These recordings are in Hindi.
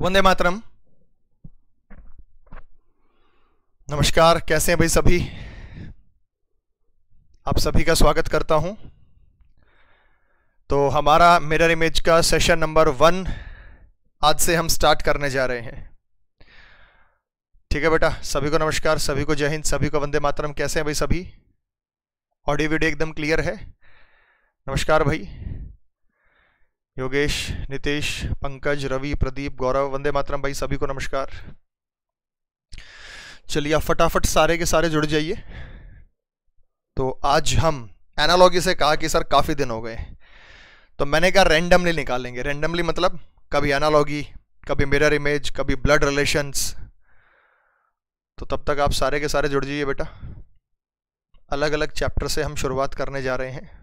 वंदे मातरम नमस्कार कैसे हैं भाई सभी आप सभी का स्वागत करता हूं तो हमारा मिरर इमेज का सेशन नंबर वन आज से हम स्टार्ट करने जा रहे हैं ठीक है बेटा सभी को नमस्कार सभी को जय हिंद सभी को वंदे मातरम कैसे हैं भाई सभी ऑडियो वीडियो एकदम क्लियर है नमस्कार भाई योगेश नितेश पंकज रवि प्रदीप गौरव वंदे मातरम भाई सभी को नमस्कार चलिए आप फटाफट सारे के सारे जुड़ जाइए तो आज हम एनालॉगी से कहा कि सर काफ़ी दिन हो गए तो मैंने कहा रैंडमली निकालेंगे रैंडमली मतलब कभी एनालॉगी कभी मिरर इमेज कभी ब्लड रिलेशंस तो तब तक आप सारे के सारे जुड़ जाइए बेटा अलग अलग चैप्टर से हम शुरुआत करने जा रहे हैं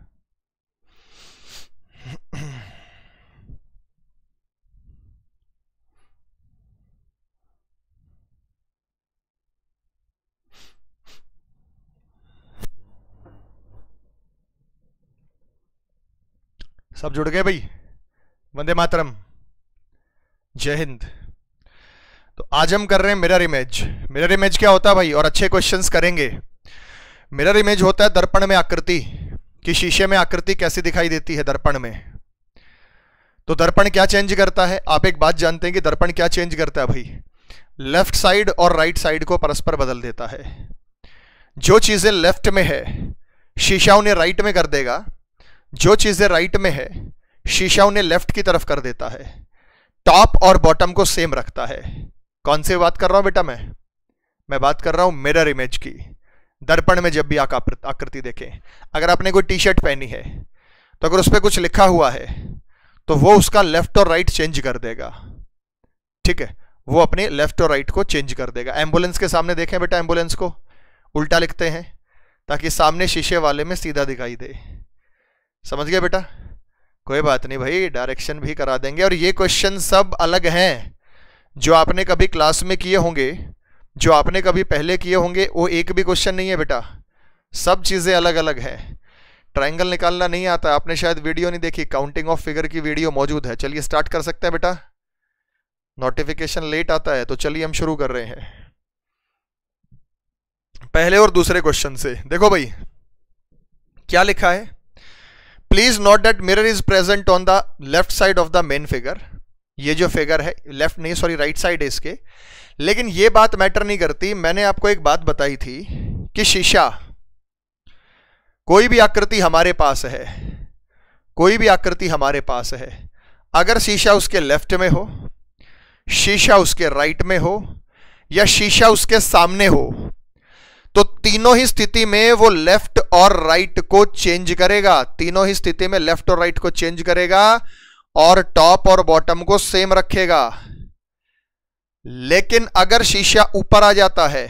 सब जुड़ गए भाई वंदे मातरम जय हिंद तो आज हम कर रहे हैं मिरर इमेज मिरर इमेज क्या होता है भाई और अच्छे क्वेश्चंस करेंगे मिरर इमेज होता है दर्पण में आकृति कि शीशे में आकृति कैसी दिखाई देती है दर्पण में तो दर्पण क्या चेंज करता है आप एक बात जानते हैं कि दर्पण क्या चेंज करता है भाई लेफ्ट साइड और राइट साइड को परस्पर बदल देता है जो चीज़ें लेफ्ट में है शीशा उन्हें राइट में कर देगा जो चीज़ें राइट में है शीशा उन्हें लेफ्ट की तरफ कर देता है टॉप और बॉटम को सेम रखता है कौन से बात कर रहा हूं बेटा मैं मैं बात कर रहा हूं मिरर इमेज की दर्पण में जब भी आकृति देखें अगर आपने कोई टी शर्ट पहनी है तो अगर उस पर कुछ लिखा हुआ है तो वो उसका लेफ्ट और राइट चेंज कर देगा ठीक है वो अपने लेफ्ट और राइट को चेंज कर देगा एम्बुलेंस के सामने देखें बेटा एम्बुलेंस को उल्टा लिखते हैं ताकि सामने शीशे वाले में सीधा दिखाई दे समझ गया बेटा कोई बात नहीं भाई डायरेक्शन भी करा देंगे और ये क्वेश्चन सब अलग हैं जो आपने कभी क्लास में किए होंगे जो आपने कभी पहले किए होंगे वो एक भी क्वेश्चन नहीं है बेटा सब चीज़ें अलग अलग हैं ट्राइंगल निकालना नहीं आता आपने शायद वीडियो नहीं देखी काउंटिंग ऑफ फिगर की वीडियो मौजूद है चलिए स्टार्ट कर सकते हैं बेटा नोटिफिकेशन लेट आता है तो चलिए हम शुरू कर रहे हैं पहले और दूसरे क्वेश्चन से देखो भाई क्या लिखा है please note that mirror is present on the left side of the main figure ये जो फिगर है लेफ्ट नहीं सॉरी राइट साइड है इसके लेकिन ये बात मैटर नहीं करती मैंने आपको एक बात बताई थी कि शीशा कोई भी आकृति हमारे पास है कोई भी आकृति हमारे पास है अगर शीशा उसके लेफ्ट में हो शीशा उसके राइट में हो या शीशा उसके सामने हो तो तीनों ही स्थिति में वो लेफ्ट और राइट को चेंज करेगा तीनों ही स्थिति में लेफ्ट और राइट को चेंज करेगा और टॉप और बॉटम को सेम रखेगा लेकिन अगर शीशा ऊपर आ जाता है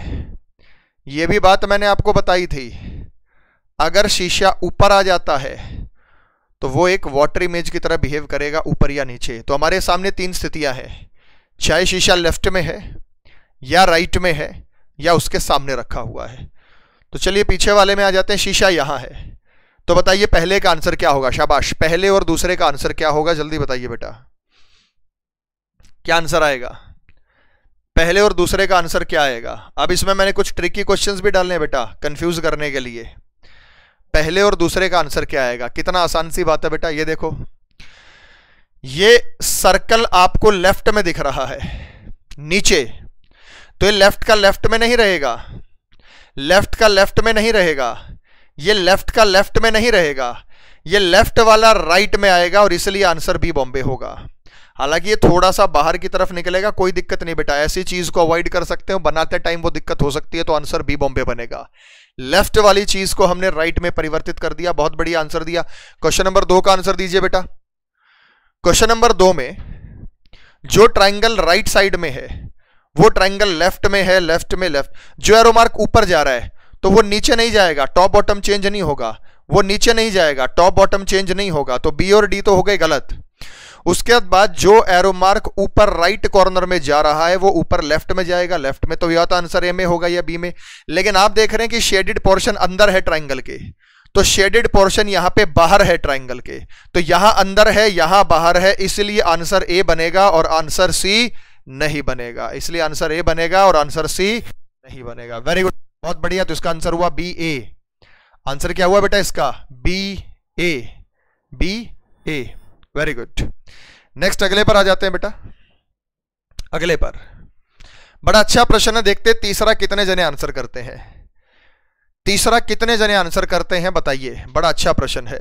यह भी बात मैंने आपको बताई थी अगर शीशा ऊपर आ जाता है तो वो एक वाटर इमेज की तरह बिहेव करेगा ऊपर या नीचे तो हमारे सामने तीन स्थितियां हैं चाहे शीशा लेफ्ट में है या राइट में है या उसके सामने रखा हुआ है तो चलिए पीछे वाले में आ जाते हैं शीशा यहां है तो बताइए पहले का आंसर क्या होगा शाबाश पहले और दूसरे का आंसर क्या होगा जल्दी बताइए बेटा क्या आंसर आएगा पहले और दूसरे का आंसर क्या आएगा अब इसमें मैंने कुछ ट्रिकी क्वेश्चंस भी डालने बेटा कंफ्यूज करने के लिए पहले और दूसरे का आंसर क्या आएगा कितना आसान सी बात है बेटा ये देखो ये सर्कल आपको लेफ्ट में दिख रहा है नीचे तो ये लेफ्ट का लेफ्ट में नहीं रहेगा लेफ्ट का लेफ्ट में नहीं रहेगा ये लेफ्ट का लेफ्ट में नहीं रहेगा ये लेफ्ट वाला राइट में आएगा और इसलिए आंसर बी बॉम्बे होगा हालांकि ये थोड़ा सा बाहर की तरफ निकलेगा कोई दिक्कत नहीं बेटा ऐसी चीज को अवॉइड कर सकते हो बनाते टाइम वो दिक्कत हो सकती है तो आंसर बी बॉम्बे बनेगा लेफ्ट वाली चीज को हमने राइट में परिवर्तित कर दिया बहुत बढ़िया आंसर दिया क्वेश्चन नंबर दो का आंसर दीजिए बेटा क्वेश्चन नंबर दो में जो ट्राइंगल राइट साइड में है वो ट्राइंगल लेफ्ट में है लेफ्ट में लेफ्ट जो एरो मार्क ऊपर जा रहा है तो वो नीचे नहीं जाएगा टॉप बॉटम चेंज नहीं होगा वो नीचे नहीं जाएगा टॉप बॉटम चेंज नहीं होगा तो बी और डी तो हो गए गलत उसके बाद जो एरो मार्क ऊपर राइट कॉर्नर में जा रहा है वो ऊपर लेफ्ट में जाएगा लेफ्ट में तो या तो आंसर ए में होगा या बी में लेकिन आप देख रहे हैं कि शेडेड पोर्शन अंदर है ट्राइंगल के तो शेडेड पोर्शन यहां पे बाहर है ट्राइंगल के तो यहां अंदर है यहां बाहर है इसलिए आंसर ए बनेगा और आंसर सी नहीं बनेगा इसलिए आंसर ए बनेगा और आंसर सी नहीं बनेगा वेरी गुड बहुत बढ़िया तो इसका आंसर हुआ बी ए आंसर क्या हुआ बेटा इसका B A B A very good next अगले पर आ जाते हैं बेटा अगले पर बड़ा अच्छा प्रश्न है देखते तीसरा कितने जने आंसर करते हैं तीसरा कितने जने आंसर करते हैं बताइए बड़ा अच्छा प्रश्न है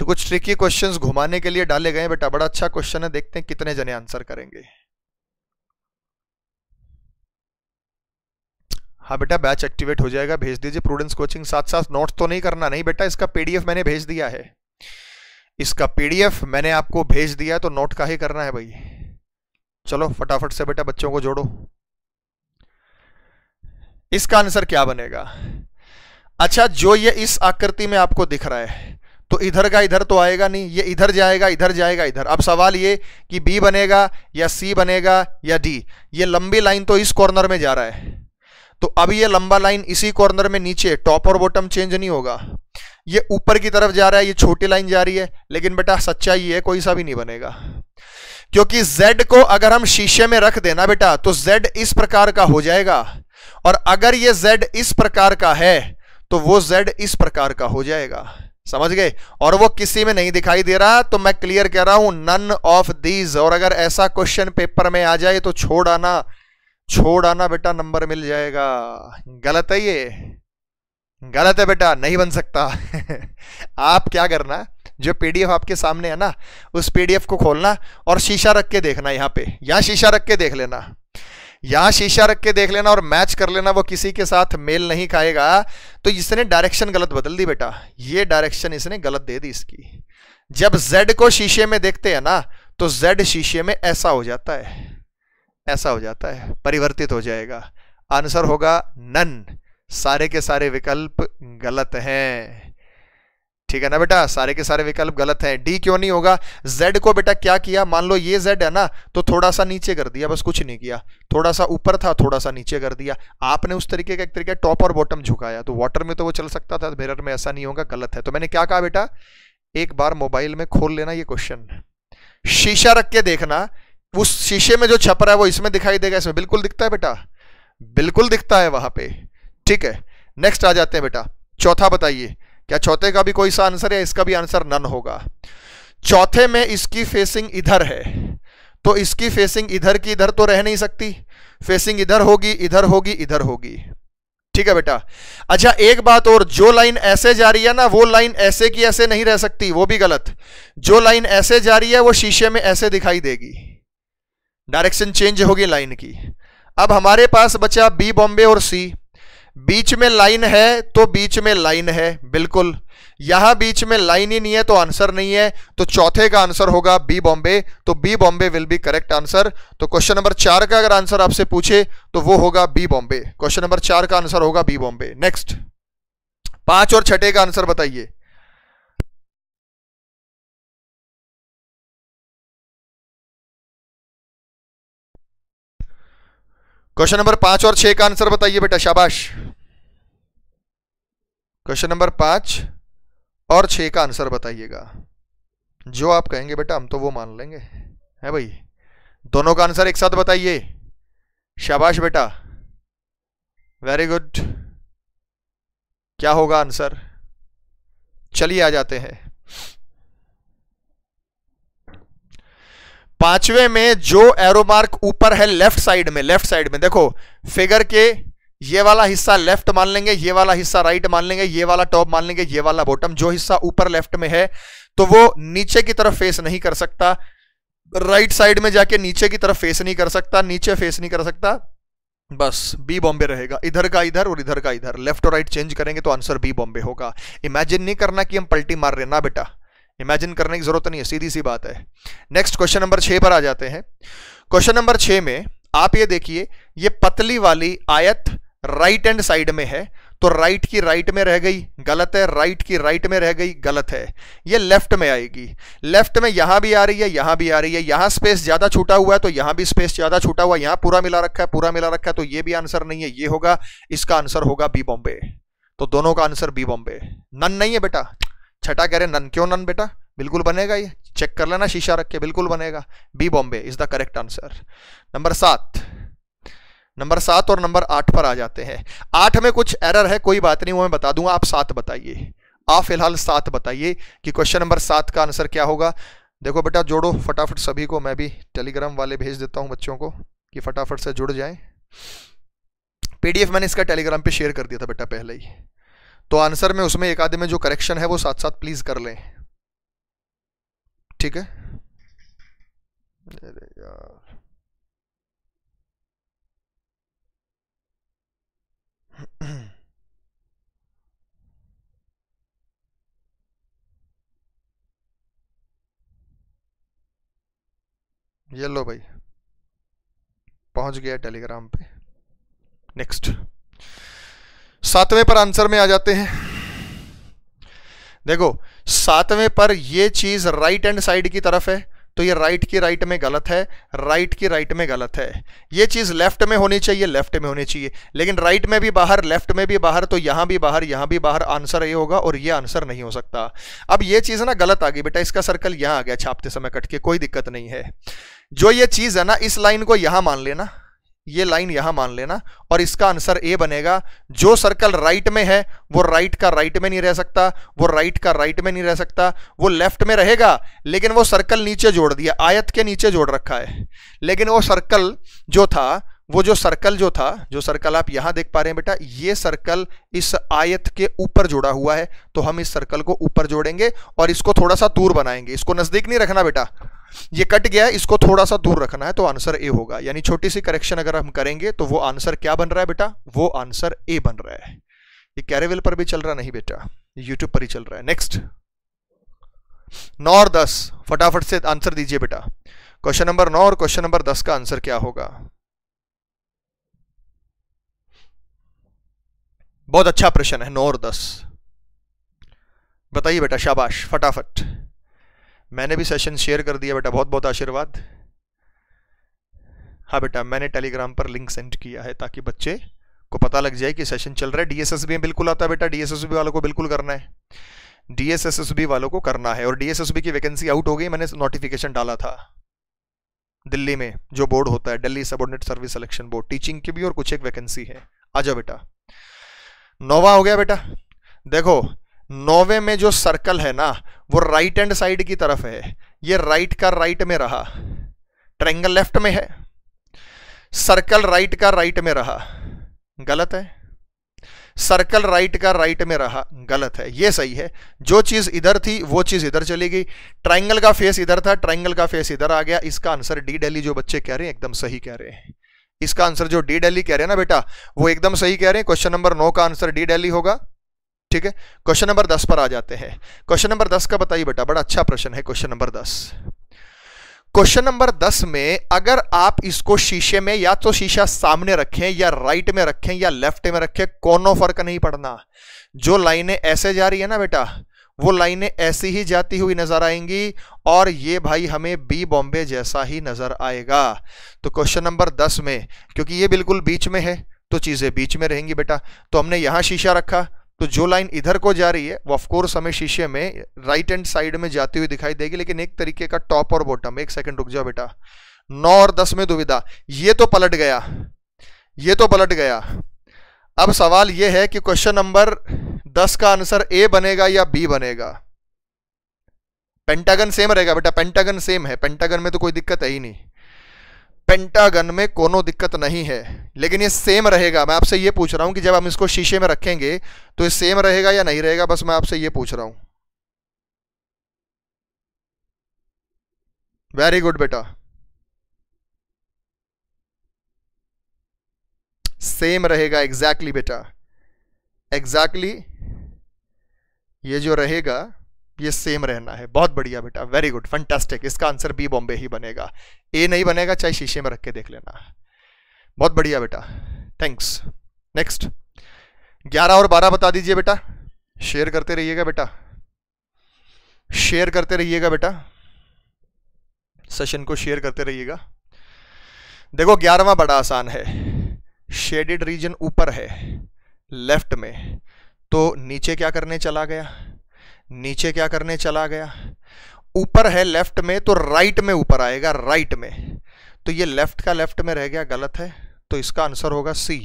तो कुछ ट्रिकी क्वेश्चंस घुमाने के लिए डाले गए बेटा बड़ा अच्छा क्वेश्चन है देखते हैं कितने जने आंसर करेंगे हाँ बेटा बैच एक्टिवेट हो जाएगा भेज दीजिए प्रूडेंस कोचिंग साथ साथ नोट्स तो नहीं करना नहीं बेटा इसका पीडीएफ मैंने भेज दिया है इसका पीडीएफ मैंने आपको भेज दिया तो नोट का ही करना है भाई चलो फटाफट से बेटा बच्चों को जोड़ो इसका आंसर क्या बनेगा अच्छा जो ये इस आकृति में आपको दिख रहा है तो इधर का इधर तो आएगा नहीं ये इधर जाएगा इधर जाएगा इधर अब सवाल ये कि बी बनेगा या सी बनेगा या डी ये लंबी लाइन तो इस कॉर्नर में जा रहा है तो अब ये लंबा लाइन इसी कॉर्नर में नीचे टॉप और बॉटम चेंज नहीं होगा ये ऊपर की तरफ जा रहा है ये छोटी लाइन जा रही है लेकिन बेटा सच्चाई ये है कोई सा भी नहीं बनेगा क्योंकि Z को अगर हम शीशे में रख देना बेटा तो Z इस प्रकार का हो जाएगा और अगर ये Z इस प्रकार का है तो वो Z इस प्रकार का हो जाएगा समझ गए और वो किसी में नहीं दिखाई दे रहा तो मैं क्लियर कह रहा हूं नन ऑफ दीज और अगर ऐसा क्वेश्चन पेपर में आ जाए तो छोड़ आना छोड़ आना बेटा नंबर मिल जाएगा गलत है ये गलत है बेटा नहीं बन सकता आप क्या करना जो पीडीएफ आपके सामने है ना उस पीडीएफ को खोलना और शीशा रख के देखना यहाँ पे यहाँ शीशा रख के देख लेना यहाँ शीशा रख के देख लेना और मैच कर लेना वो किसी के साथ मेल नहीं खाएगा तो इसने डायरेक्शन गलत बदल दी बेटा ये डायरेक्शन इसने गलत दे दी इसकी जब जेड को शीशे में देखते हैं ना तो जेड शीशे में ऐसा हो जाता है ऐसा हो जाता है परिवर्तित हो जाएगा आंसर होगा नन सारे के सारे विकल्प गलत हैं ठीक है ना बेटा सारे के सारे विकल्प गलत हैं डी क्यों नहीं होगा जेड को बेटा क्या किया मान लो ये जेड है ना तो थोड़ा सा नीचे कर दिया बस कुछ नहीं किया थोड़ा सा ऊपर था थोड़ा सा नीचे कर दिया आपने उस तरीके का एक तरीके टॉप और बॉटम झुकाया तो वाटर में तो वो चल सकता था मेरर में ऐसा नहीं होगा गलत है तो मैंने क्या कहा बेटा एक बार मोबाइल में खोल लेना ये क्वेश्चन शीशा रख के देखना उस शीशे में जो छप रहा है वो इसमें दिखाई देगा इसमें बिल्कुल दिखता है बेटा बिल्कुल दिखता है वहां पे ठीक है नेक्स्ट आ जाते हैं बेटा चौथा बताइए क्या चौथे का भी कोई सा आंसर है इसका भी आंसर नन होगा चौथे में इसकी फेसिंग इधर है तो इसकी फेसिंग इधर की इधर तो रह नहीं सकती फेसिंग इधर होगी इधर होगी इधर होगी ठीक है बेटा अच्छा एक बात और जो लाइन ऐसे जा रही है ना वो लाइन ऐसे की ऐसे नहीं रह सकती वो भी गलत जो लाइन ऐसे जा रही है वो शीशे में ऐसे दिखाई देगी डायरेक्शन चेंज होगी लाइन की अब हमारे पास बचा बी बॉम्बे और सी बीच में लाइन है तो बीच में लाइन है बिल्कुल यहां बीच में लाइन ही नहीं है तो आंसर नहीं है तो चौथे का आंसर होगा बी बॉम्बे तो B Bombay will be correct answer तो क्वेश्चन नंबर चार का अगर आंसर आपसे पूछे तो वो होगा बी बॉम्बे क्वेश्चन नंबर चार का आंसर होगा बी बॉम्बे नेक्स्ट पांच और छठे का आंसर बताइए क्वेश्चन नंबर पांच और छह का आंसर बताइए बेटा शाबाश क्वेश्चन नंबर पांच और छह का आंसर बताइएगा जो आप कहेंगे बेटा हम तो वो मान लेंगे है भाई दोनों का आंसर एक साथ बताइए शाबाश बेटा वेरी गुड क्या होगा आंसर चलिए आ जाते हैं पांचवे में जो एरो मार्क ऊपर है लेफ्ट साइड में लेफ्ट साइड में देखो फिगर के ये वाला हिस्सा लेफ्ट मान लेंगे ये वाला हिस्सा राइट मान लेंगे ये वाला टॉप मान लेंगे ये वाला बॉटम जो हिस्सा ऊपर लेफ्ट में है तो वो नीचे की तरफ फेस नहीं कर सकता राइट साइड में जाके नीचे की तरफ फेस नहीं कर सकता नीचे फेस नहीं कर सकता बस बी बॉम्बे रहेगा इधर का इधर और इधर का इधर लेफ्ट और राइट चेंज करेंगे तो आंसर बी बॉम्बे होगा इमेजिन नहीं करना कि हम पलटी मार रहे ना बेटा इमेजिन करने की जरूरत नहीं है सीधी सी बात है नेक्स्ट क्वेश्चन नंबर छह पर आ जाते हैं क्वेश्चन नंबर छह में आप ये देखिए ये पतली वाली आयत राइट एंड साइड में है तो राइट की राइट में रह गई गलत है राइट की राइट में रह गई गलत है ये लेफ्ट में आएगी लेफ्ट में यहां भी आ रही है यहां भी आ रही है यहां स्पेस ज़्यादा छूटा हुआ है तो यहां भी स्पेस ज़्यादा छूटा हुआ यहां पूरा मिला रखा है पूरा मिला रखा है तो ये भी आंसर नहीं है ये होगा इसका आंसर होगा बी बॉम्बे तो दोनों का आंसर बी बॉम्बे नन नहीं है बेटा छठा कह रहे नन क्यों नन बेटा बिल्कुल बनेगा ये चेक कर लेना शीशा रख के बिल्कुल बनेगा B Bombay is the correct answer number सात नंबर सात और नंबर आठ पर आ जाते हैं आठ में कुछ एरर है कोई बात नहीं वो मैं बता दूंगा आप सात बताइए आप फिलहाल सात बताइए कि क्वेश्चन नंबर सात का आंसर क्या होगा देखो बेटा जोड़ो फटाफट सभी को मैं भी टेलीग्राम वाले भेज देता हूँ बच्चों को कि फटाफट से जुड़ जाए पीडीएफ मैंने इसका टेलीग्राम पे शेयर कर दिया था बेटा पहले ही तो आंसर में उसमें एक आधे में जो करेक्शन है वो साथ साथ प्लीज कर लें ठीक है ये लो भाई पहुंच गया टेलीग्राम पे नेक्स्ट सातवें पर आंसर में आ जाते हैं देखो सातवें पर यह चीज राइट एंड साइड की तरफ है तो ये राइट की राइट में गलत है राइट की राइट में गलत है ये चीज़ लेफ्ट में होनी चाहिए लेफ्ट में होनी चाहिए लेकिन राइट में भी बाहर लेफ्ट में भी बाहर तो यहां भी बाहर यहां भी बाहर आंसर ये होगा और ये आंसर नहीं हो सकता अब ये चीज़ ना गलत आ गई बेटा इसका सर्कल यहां आ गया छापते समय कट के कोई दिक्कत नहीं है जो ये चीज़ है ना इस लाइन को यहां मान लेना ये लाइन यहां मान लेना और इसका आंसर ए बनेगा जो सर्कल राइट में है वो राइट का राइट में नहीं रह सकता वो राइट का राइट में नहीं रह सकता वो लेफ्ट में रहेगा लेकिन वो सर्कल नीचे जोड़ दिया आयत के नीचे जोड़ रखा है लेकिन वो सर्कल जो था वो जो सर्कल जो था जो सर्कल आप यहां देख पा रहे हैं बेटा ये सर्कल इस आयत के ऊपर जुड़ा हुआ है तो हम इस सर्कल को ऊपर जोड़ेंगे और इसको थोड़ा सा दूर बनाएंगे इसको नजदीक नहीं रखना बेटा ये कट गया इसको थोड़ा सा दूर रखना है तो आंसर ए होगा यानी छोटी सी करेक्शन अगर हम करेंगे तो वो आंसर क्या बन रहा है बेटा वो आंसर ए बन रहा है ये कैरेवेल पर भी चल रहा नहीं बेटा यूट्यूब पर ही चल रहा है नेक्स्ट नौ और दस फटाफट से आंसर दीजिए बेटा क्वेश्चन नंबर नौ और क्वेश्चन नंबर दस का आंसर क्या होगा बहुत अच्छा प्रश्न है नौ और दस बताइए बेटा शाबाश फटाफट मैंने भी सेशन शेयर कर दिया बेटा बहुत बहुत आशीर्वाद हाँ बेटा मैंने टेलीग्राम पर लिंक सेंड किया है ताकि बच्चे को पता लग जाए कि सेशन चल रहा है डीएसएसबी में बिल्कुल आता है बेटा डीएसएसबी वालों को बिल्कुल करना है डीएसएसएसबी वालों को करना है और डीएसएसबी की वैकेंसी आउट हो गई मैंने नोटिफिकेशन डाला था दिल्ली में जो बोर्ड होता है Delhi subordinate service selection board teaching की भी और कुछ एक वैकेंसी है आ जाओ बेटा नोवा हो गया बेटा देखो नौवे में जो सर्कल है ना वो राइट एंड साइड की तरफ है ये राइट का राइट में रहा ट्रेंगल लेफ्ट में है सर्कल राइट का राइट में रहा गलत है सर्कल राइट का राइट में रहा गलत है ये सही है जो चीज इधर थी वो चीज इधर चली गई ट्राइंगल का फेस इधर था ट्राइंगल का फेस इधर आ गया इसका आंसर डी डेली जो बच्चे कह रहे हैं एकदम सही कह रहे हैं इसका आंसर जो डी डेली कह रहे हैं ना बेटा वो एकदम सही कह रहे हैं क्वेश्चन नंबर नौ का आंसर डी डेली होगा ठीक है क्वेश्चन नंबर दस पर आ जाते हैं क्वेश्चन नंबर दस का बताइए बेटा बड़ा अच्छा प्रश्न है क्वेश्चन नंबर दस क्वेश्चन नंबर दस में अगर आप इसको शीशे में या तो शीशा सामने रखें या राइट में रखें या लेफ्ट में रखें कोनो फर्क नहीं पड़ना जो लाइनें ऐसे जा रही है ना बेटा वो लाइनें ऐसी ही जाती हुई नजर आएंगी और ये भाई हमें बी बॉम्बे जैसा ही नजर आएगा तो क्वेश्चन नंबर दस में क्योंकि ये बिल्कुल बीच में है तो चीजें बीच में रहेंगी बेटा तो हमने यहां शीशा रखा तो जो लाइन इधर को जा रही है वो ऑफकोर्स हमें शीशे में राइट हैंड साइड में जाती हुई दिखाई देगी लेकिन एक तरीके का टॉप और बॉटम एक सेकंड रुक जाओ बेटा नौ और दस में दुविधा ये तो पलट गया ये तो पलट गया अब सवाल ये है कि क्वेश्चन नंबर दस का आंसर ए बनेगा या बी बनेगा पेंटागन सेम रहेगा बेटा पेंटागन सेम है पेंटागन में तो कोई दिक्कत है ही नहीं पेंटागन में कोनो दिक्कत नहीं है लेकिन ये सेम रहेगा मैं आपसे ये पूछ रहा हूँ कि जब हम इसको शीशे में रखेंगे तो ये सेम रहेगा या नहीं रहेगा बस मैं आपसे ये पूछ रहा हूँ वेरी गुड बेटा सेम रहेगा एग्जैक्टली exactly बेटा एग्जैक्टली exactly ये जो रहेगा ये सेम रहना है बहुत बढ़िया बेटा वेरी गुड फंटेस्टिक इसका आंसर बी बॉम्बे ही बनेगा ए नहीं बनेगा चाहे शीशे में रख के देख लेना बहुत बढ़िया बेटा थैंक्स नेक्स्ट ग्यारह और बारह बता दीजिए बेटा शेयर करते रहिएगा बेटा शेयर करते रहिएगा बेटा सेशन को शेयर करते रहिएगा देखो ग्यारहवा बड़ा आसान है शेडेड रीजन ऊपर है लेफ्ट में तो नीचे क्या करने चला गया नीचे क्या करने चला गया ऊपर है लेफ्ट में तो राइट में ऊपर आएगा राइट में तो ये लेफ्ट का लेफ्ट में रह गया गलत है तो इसका आंसर होगा सी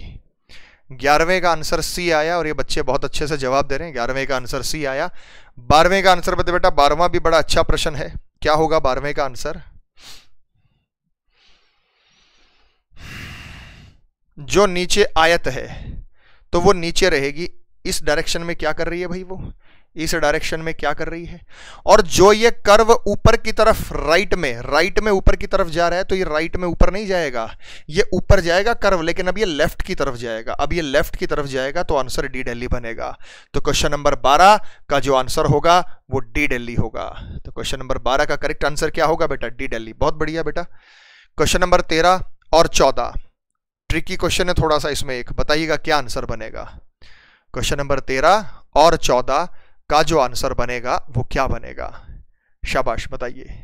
ग्यारहवें का आंसर सी आया और ये बच्चे बहुत अच्छे से जवाब दे रहे हैं ग्यारहवें का आंसर सी आया बारहवें का आंसर बताए बेटा बारहवा भी बड़ा अच्छा प्रश्न है क्या होगा बारहवें का आंसर जो नीचे आयत है तो वो नीचे रहेगी इस डायरेक्शन में क्या कर रही है भाई वो इस डायरेक्शन में क्या कर रही है और जो ये कर्व ऊपर की तरफ राइट में राइट में ऊपर की तरफ जा रहा है तो ये राइट में ऊपर नहीं जाएगा ये ऊपर जाएगा कर्व लेकिन अब ये लेफ्ट की तरफ जाएगा अब ये लेफ्ट की तरफ जाएगा तो आंसर डी डेली बनेगा तो क्वेश्चन नंबर बारह का जो आंसर होगा वो डी डेली होगा तो क्वेश्चन नंबर बारह का करेक्ट आंसर क्या होगा बेटा डी डेली बहुत बढ़िया बेटा क्वेश्चन नंबर तेरह और चौदह ट्रिकी क्वेश्चन है थोड़ा सा इसमें एक बताइएगा क्या आंसर बनेगा क्वेश्चन नंबर तेरह और चौदह का जो आंसर बनेगा वो क्या बनेगा शाबाश बताइए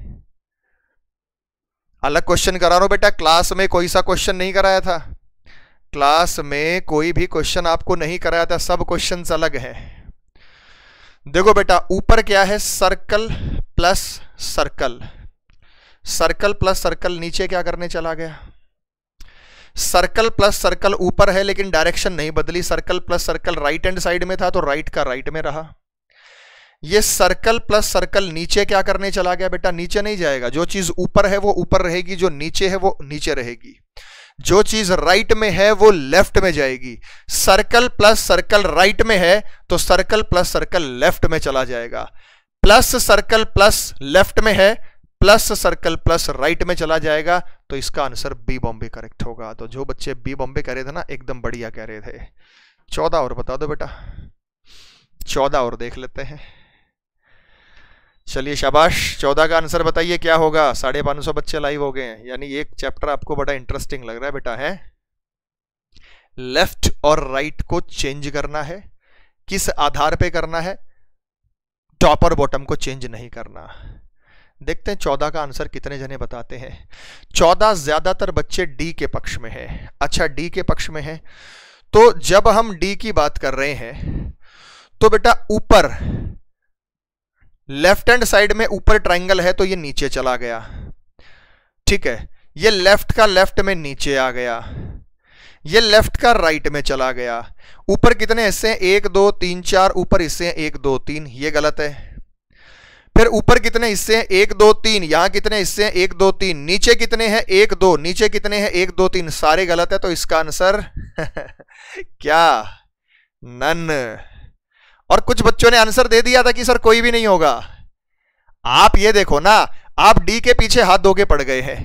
अलग क्वेश्चन करा रहा हूं बेटा क्लास में कोई सा क्वेश्चन नहीं कराया था क्लास में कोई भी क्वेश्चन आपको नहीं कराया था सब क्वेश्चन अलग हैं देखो बेटा ऊपर क्या है circle plus circle circle plus circle नीचे क्या करने चला गया सर्कल प्लस सर्कल ऊपर है लेकिन डायरेक्शन नहीं बदली circle plus circle right end side में था तो राइट का राइट में रहा ये सर्कल प्लस सर्कल नीचे क्या करने चला गया बेटा नीचे नहीं जाएगा जो चीज ऊपर है वो ऊपर रहेगी जो नीचे है वो नीचे रहेगी जो चीज राइट में है वो लेफ्ट में जाएगी सर्कल प्लस सर्कल राइट में है तो सर्कल प्लस सर्कल लेफ्ट में चला जाएगा प्लस सर्कल प्लस लेफ्ट में है प्लस सर्कल प्लस राइट में चला जाएगा तो इसका आंसर बी बॉम्बे करेक्ट होगा तो जो बच्चे बी बॉम्बे कह रहे थे ना एकदम बढ़िया कह रहे थे चौदह और बता दो बेटा चौदह और देख लेते हैं चलिए शाबाश चौदह का आंसर बताइए क्या होगा साढ़े पाँच सौ बच्चे लाइव हो गए हैं यानी एक चैप्टर आपको बड़ा इंटरेस्टिंग लग रहा है बेटा है लेफ्ट और राइट right को चेंज करना है किस आधार पे करना है टॉप और बॉटम को चेंज नहीं करना देखते हैं चौदह का आंसर कितने जने बताते हैं चौदह ज्यादातर बच्चे डी के पक्ष में है अच्छा डी के पक्ष में है तो जब हम डी की बात कर रहे हैं तो बेटा ऊपर लेफ्ट हैंड साइड में ऊपर ट्राइंगल है तो ये नीचे चला गया ठीक है ये लेफ्ट का लेफ्ट में नीचे आ गया ये लेफ्ट का राइट में चला गया ऊपर कितने हिस्से हैं एक दो तीन चार ऊपर हिस्से हैं एक दो तीन ये गलत है फिर ऊपर कितने हिस्से हैं एक दो तीन यहां कितने हिस्से हैं एक दो तीन नीचे कितने हैं एक दो नीचे कितने हैं एक दो तीन सारे गलत है तो इसका आंसर क्या नन और कुछ बच्चों ने आंसर दे दिया था कि सर कोई भी नहीं होगा आप ये देखो ना आप डी के पीछे हाथ धोके पड़ गए हैं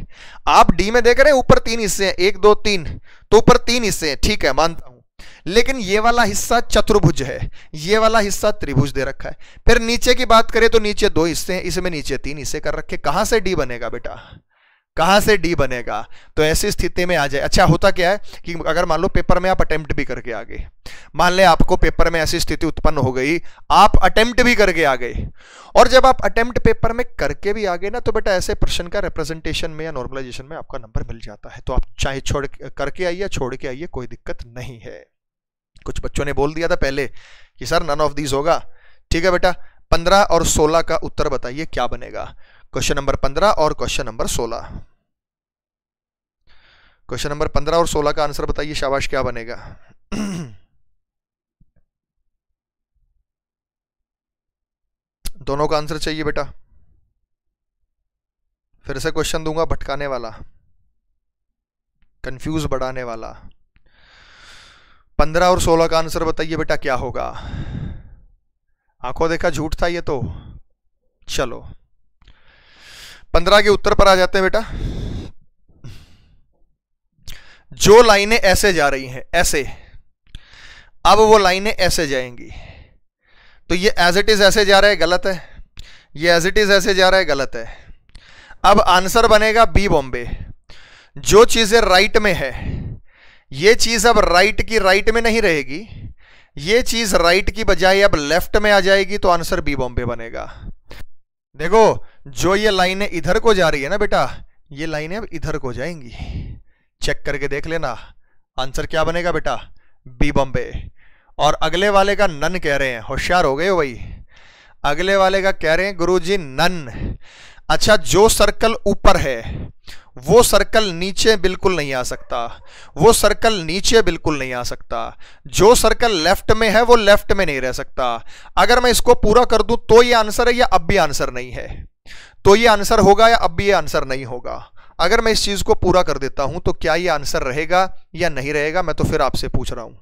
आप डी में देख रहे हैं ऊपर तीन हिस्से हैं एक दो तीन तो ऊपर तीन हिस्से हैं ठीक है मानता हूं लेकिन ये वाला हिस्सा चतुर्भुज है ये वाला हिस्सा त्रिभुज दे रखा है फिर नीचे की बात करें तो नीचे दो हिस्से हैं इसमें नीचे तीन हिस्से कर रखे कहां से डी बनेगा बेटा कहाँ से डी बनेगा तो ऐसी स्थिति में आ जाए अच्छा होता क्या है कि अगर मान लो पेपर में आप अटेम्प्ट भी करके आ गए मान ले आपको पेपर में ऐसी स्थिति उत्पन्न हो गई आप अटेम्प्ट भी करके आ गए और जब आप अटेम्प्ट पेपर में करके भी आ गए ना तो बेटा ऐसे प्रश्न का रिप्रेजेंटेशन में या नॉर्मलाइजेशन में आपका नंबर मिल जाता है तो आप चाहे छोड़ करके आइए छोड़ के आइए कोई दिक्कत नहीं है कुछ बच्चों ने बोल दिया था पहले कि सर नन ऑफ दीज होगा ठीक है बेटा पंद्रह और सोलह का उत्तर बताइए क्या बनेगा क्वेश्चन नंबर पंद्रह और क्वेश्चन नंबर सोलह क्वेश्चन नंबर पंद्रह और सोलह का आंसर बताइए शाबाश क्या बनेगा दोनों का आंसर चाहिए बेटा फिर से क्वेश्चन दूंगा भटकाने वाला कंफ्यूज बढ़ाने वाला पंद्रह और सोलह का आंसर बताइए बेटा क्या होगा आंखों देखा झूठ था ये तो चलो पंद्रह के उत्तर पर आ जाते हैं बेटा जो लाइनें ऐसे जा रही हैं ऐसे अब वो लाइनें ऐसे जाएंगी तो ये एज इट इज ऐसे जा रहा है गलत है ये एज इट इज ऐसे जा रहा है गलत है अब आंसर बनेगा बी बॉम्बे जो चीजें राइट में है ये चीज अब राइट की राइट में नहीं रहेगी ये चीज राइट की बजाय अब लेफ्ट में आ जाएगी तो आंसर बी बॉम्बे बनेगा देखो जो ये लाइनें इधर को जा रही है ना बेटा ये लाइनें अब इधर को जाएंगी चेक करके देख लेना आंसर क्या बनेगा बेटा बी बॉम्बे और अगले वाले का नन कह रहे हैं होशियार हो गए वही अगले वाले का कह रहे हैं गुरुजी नन अच्छा जो सर्कल ऊपर है वो सर्कल नीचे बिल्कुल नहीं आ सकता वो सर्कल नीचे बिल्कुल नहीं आ सकता जो सर्कल लेफ्ट में है वो लेफ्ट में नहीं रह सकता अगर मैं इसको पूरा कर दूं तो ये आंसर है या अब भी आंसर नहीं है तो ये आंसर होगा या अब भी ये आंसर नहीं होगा अगर मैं इस चीज़ को पूरा कर देता हूं तो क्या ये आंसर रहेगा या नहीं रहेगा मैं तो फिर आपसे पूछ रहा हूं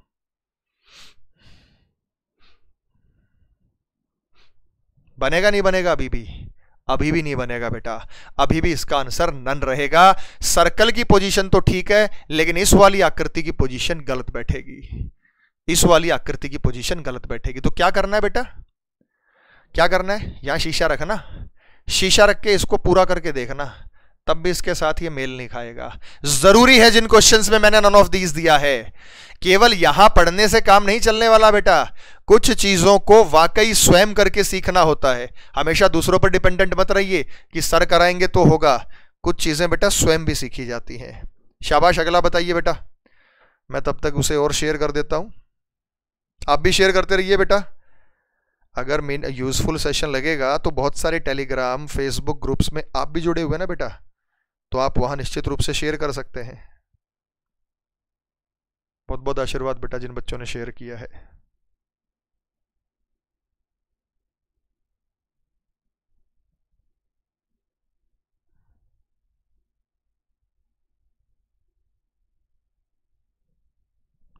बनेगा नहीं बनेगा अभी भी अभी भी नहीं बनेगा बेटा अभी भी इसका आंसर नन रहेगा सर्कल की पोजीशन तो ठीक है लेकिन इस वाली आकृति की पोजीशन गलत बैठेगी इस वाली आकृति की पोजीशन गलत बैठेगी तो क्या करना है बेटा क्या करना है यहां शीशा रखना शीशा रख के इसको पूरा करके देखना तब भी इसके साथ ये मेल नहीं खाएगा जरूरी है जिन क्वेश्चंस में मैंने नन ऑफ दीज दिया है केवल यहां पढ़ने से काम नहीं चलने वाला बेटा कुछ चीजों को वाकई स्वयं करके सीखना होता है हमेशा दूसरों पर डिपेंडेंट मत रहिए कि सर कराएंगे तो होगा कुछ चीजें बेटा स्वयं भी सीखी जाती हैं शाबाश अगला बताइए बेटा मैं तब तक उसे और शेयर कर देता हूं आप भी शेयर करते रहिए बेटा अगर मेन यूज़फुल सेशन लगेगा तो बहुत सारे टेलीग्राम फेसबुक ग्रुप्स में आप भी जुड़े हुए ना बेटा तो आप वहाँ निश्चित रूप से शेयर कर सकते हैं बहुत बहुत आशीर्वाद बेटा जिन बच्चों ने शेयर किया है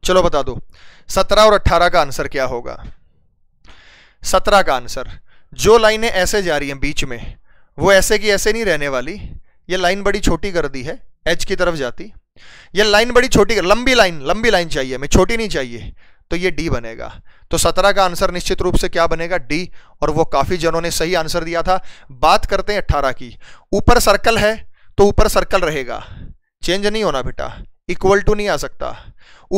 चलो बता दो सत्रह और अट्ठारह का आंसर क्या होगा सत्रह का आंसर जो लाइनें ऐसे जा रही हैं बीच में वो ऐसे की ऐसे नहीं रहने वाली ये लाइन बड़ी छोटी कर दी है एच की तरफ जाती ये लाइन बड़ी छोटी लंबी लाइन लंबी लाइन चाहिए हमें छोटी नहीं चाहिए तो ये डी बनेगा तो सत्रह का आंसर निश्चित रूप से क्या बनेगा डी और वो काफ़ी जनों ने सही आंसर दिया था बात करते हैं अट्ठारह की ऊपर सर्कल है तो ऊपर सर्कल रहेगा चेंज नहीं होना बेटा इक्वल टू नहीं आ सकता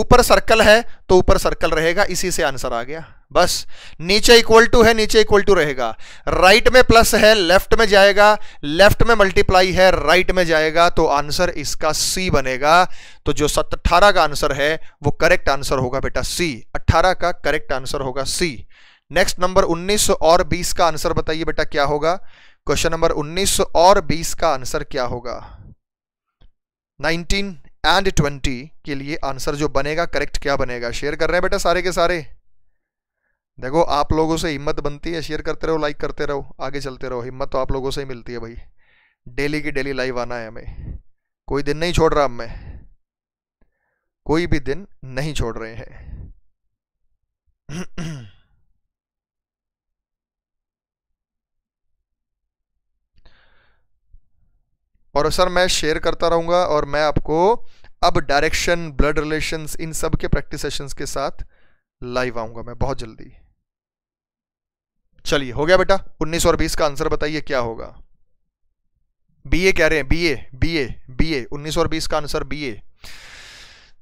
ऊपर सर्कल है तो ऊपर सर्कल रहेगा इसी से आंसर आ गया बस नीचे इक्वल टू है नीचे इक्वल टू रहेगा राइट में प्लस है लेफ्ट में जाएगा लेफ्ट में मल्टीप्लाई है राइट में जाएगा तो आंसर इसका सी बनेगा तो जो सत अट्ठारह का आंसर है वो करेक्ट आंसर होगा बेटा सी अट्ठारह का करेक्ट आंसर होगा सी नेक्स्ट नंबर उन्नीस और बीस का आंसर बताइए बेटा क्या होगा क्वेश्चन नंबर उन्नीस और बीस का आंसर क्या होगा नाइनटीन एंड ट्वेंटी के लिए आंसर जो बनेगा करेक्ट क्या बनेगा शेयर कर रहे हैं बेटा सारे के सारे देखो आप लोगों से हिम्मत बनती है शेयर करते रहो लाइक करते रहो आगे चलते रहो हिम्मत तो आप लोगों से ही मिलती है भाई डेली की डेली लाइव आना है हमें कोई दिन नहीं छोड़ रहा हमें कोई भी दिन नहीं छोड़ रहे हैं और सर मैं शेयर करता रहूंगा और मैं आपको अब डायरेक्शन ब्लड रिलेशंस इन सब के प्रैक्टिस सेशंस के साथ लाइव आऊंगा मैं बहुत जल्दी चलिए हो गया बेटा उन्नीस और बीस का आंसर बताइए क्या होगा बीए कह रहे हैं बीए बीए बीए 19 और 20 का आंसर बीए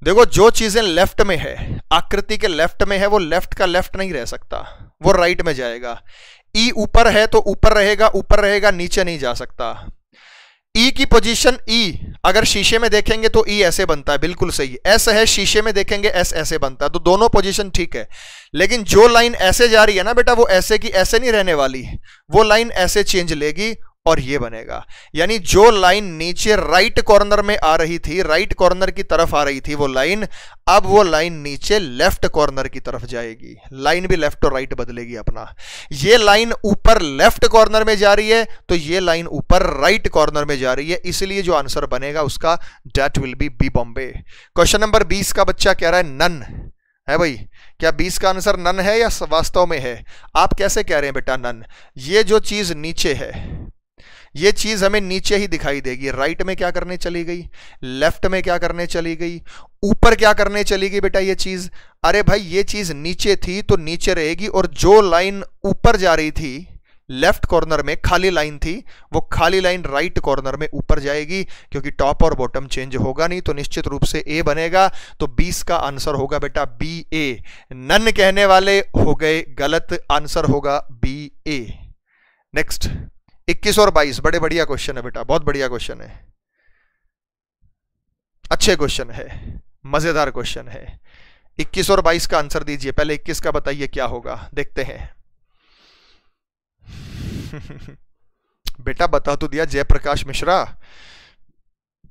देखो जो चीजें लेफ्ट में है आकृति के लेफ्ट में है वो लेफ्ट का लेफ्ट नहीं रह सकता वो राइट में जाएगा ई e ऊपर है तो ऊपर रहेगा ऊपर रहेगा नीचे नहीं जा सकता ई e की पोजीशन ई e, अगर शीशे में देखेंगे तो ई e ऐसे बनता है बिल्कुल सही एस है शीशे में देखेंगे एस ऐसे बनता है तो दोनों पोजीशन ठीक है लेकिन जो लाइन ऐसे जा रही है ना बेटा वो ऐसे की ऐसे नहीं रहने वाली वो लाइन ऐसे चेंज लेगी और ये बनेगा यानी जो लाइन नीचे राइट कॉर्नर में आ रही थी राइट कॉर्नर की तरफ आ रही थी वो लाइन अब वो लाइन नीचे लेफ्ट कॉर्नर की तरफ जाएगी लाइन भी लेफ्ट और राइट बदलेगी अपना ये लाइन ऊपर लेफ्ट कॉर्नर में जा रही है तो ये लाइन ऊपर राइट कॉर्नर में जा रही है इसलिए जो आंसर बनेगा उसका that will be B Bombay question number बीस का बच्चा कह रहा है नन है भाई क्या बीस का आंसर नन है या वास्तव में है आप कैसे कह रहे हैं बेटा नन ये जो चीज नीचे है ये चीज हमें नीचे ही दिखाई देगी राइट में क्या करने चली गई लेफ्ट में क्या करने चली गई ऊपर क्या करने चली गई बेटा ये चीज अरे भाई ये चीज नीचे थी तो नीचे रहेगी और जो लाइन ऊपर जा रही थी लेफ्ट कॉर्नर में खाली लाइन थी वो खाली लाइन राइट कॉर्नर में ऊपर जाएगी क्योंकि टॉप और बॉटम चेंज होगा नहीं तो निश्चित रूप से ए बनेगा तो 20 का आंसर होगा बेटा बी ए नन कहने वाले हो गए गलत आंसर होगा बी ए नेक्स्ट इक्कीस और बाईस बड़े बढ़िया क्वेश्चन है बेटा बहुत बढ़िया क्वेश्चन है अच्छे क्वेश्चन है मजेदार क्वेश्चन है इक्कीस और 22 का आंसर दीजिए पहले इक्कीस का बताइए क्या होगा देखते हैं बेटा बता तो दिया जयप्रकाश मिश्रा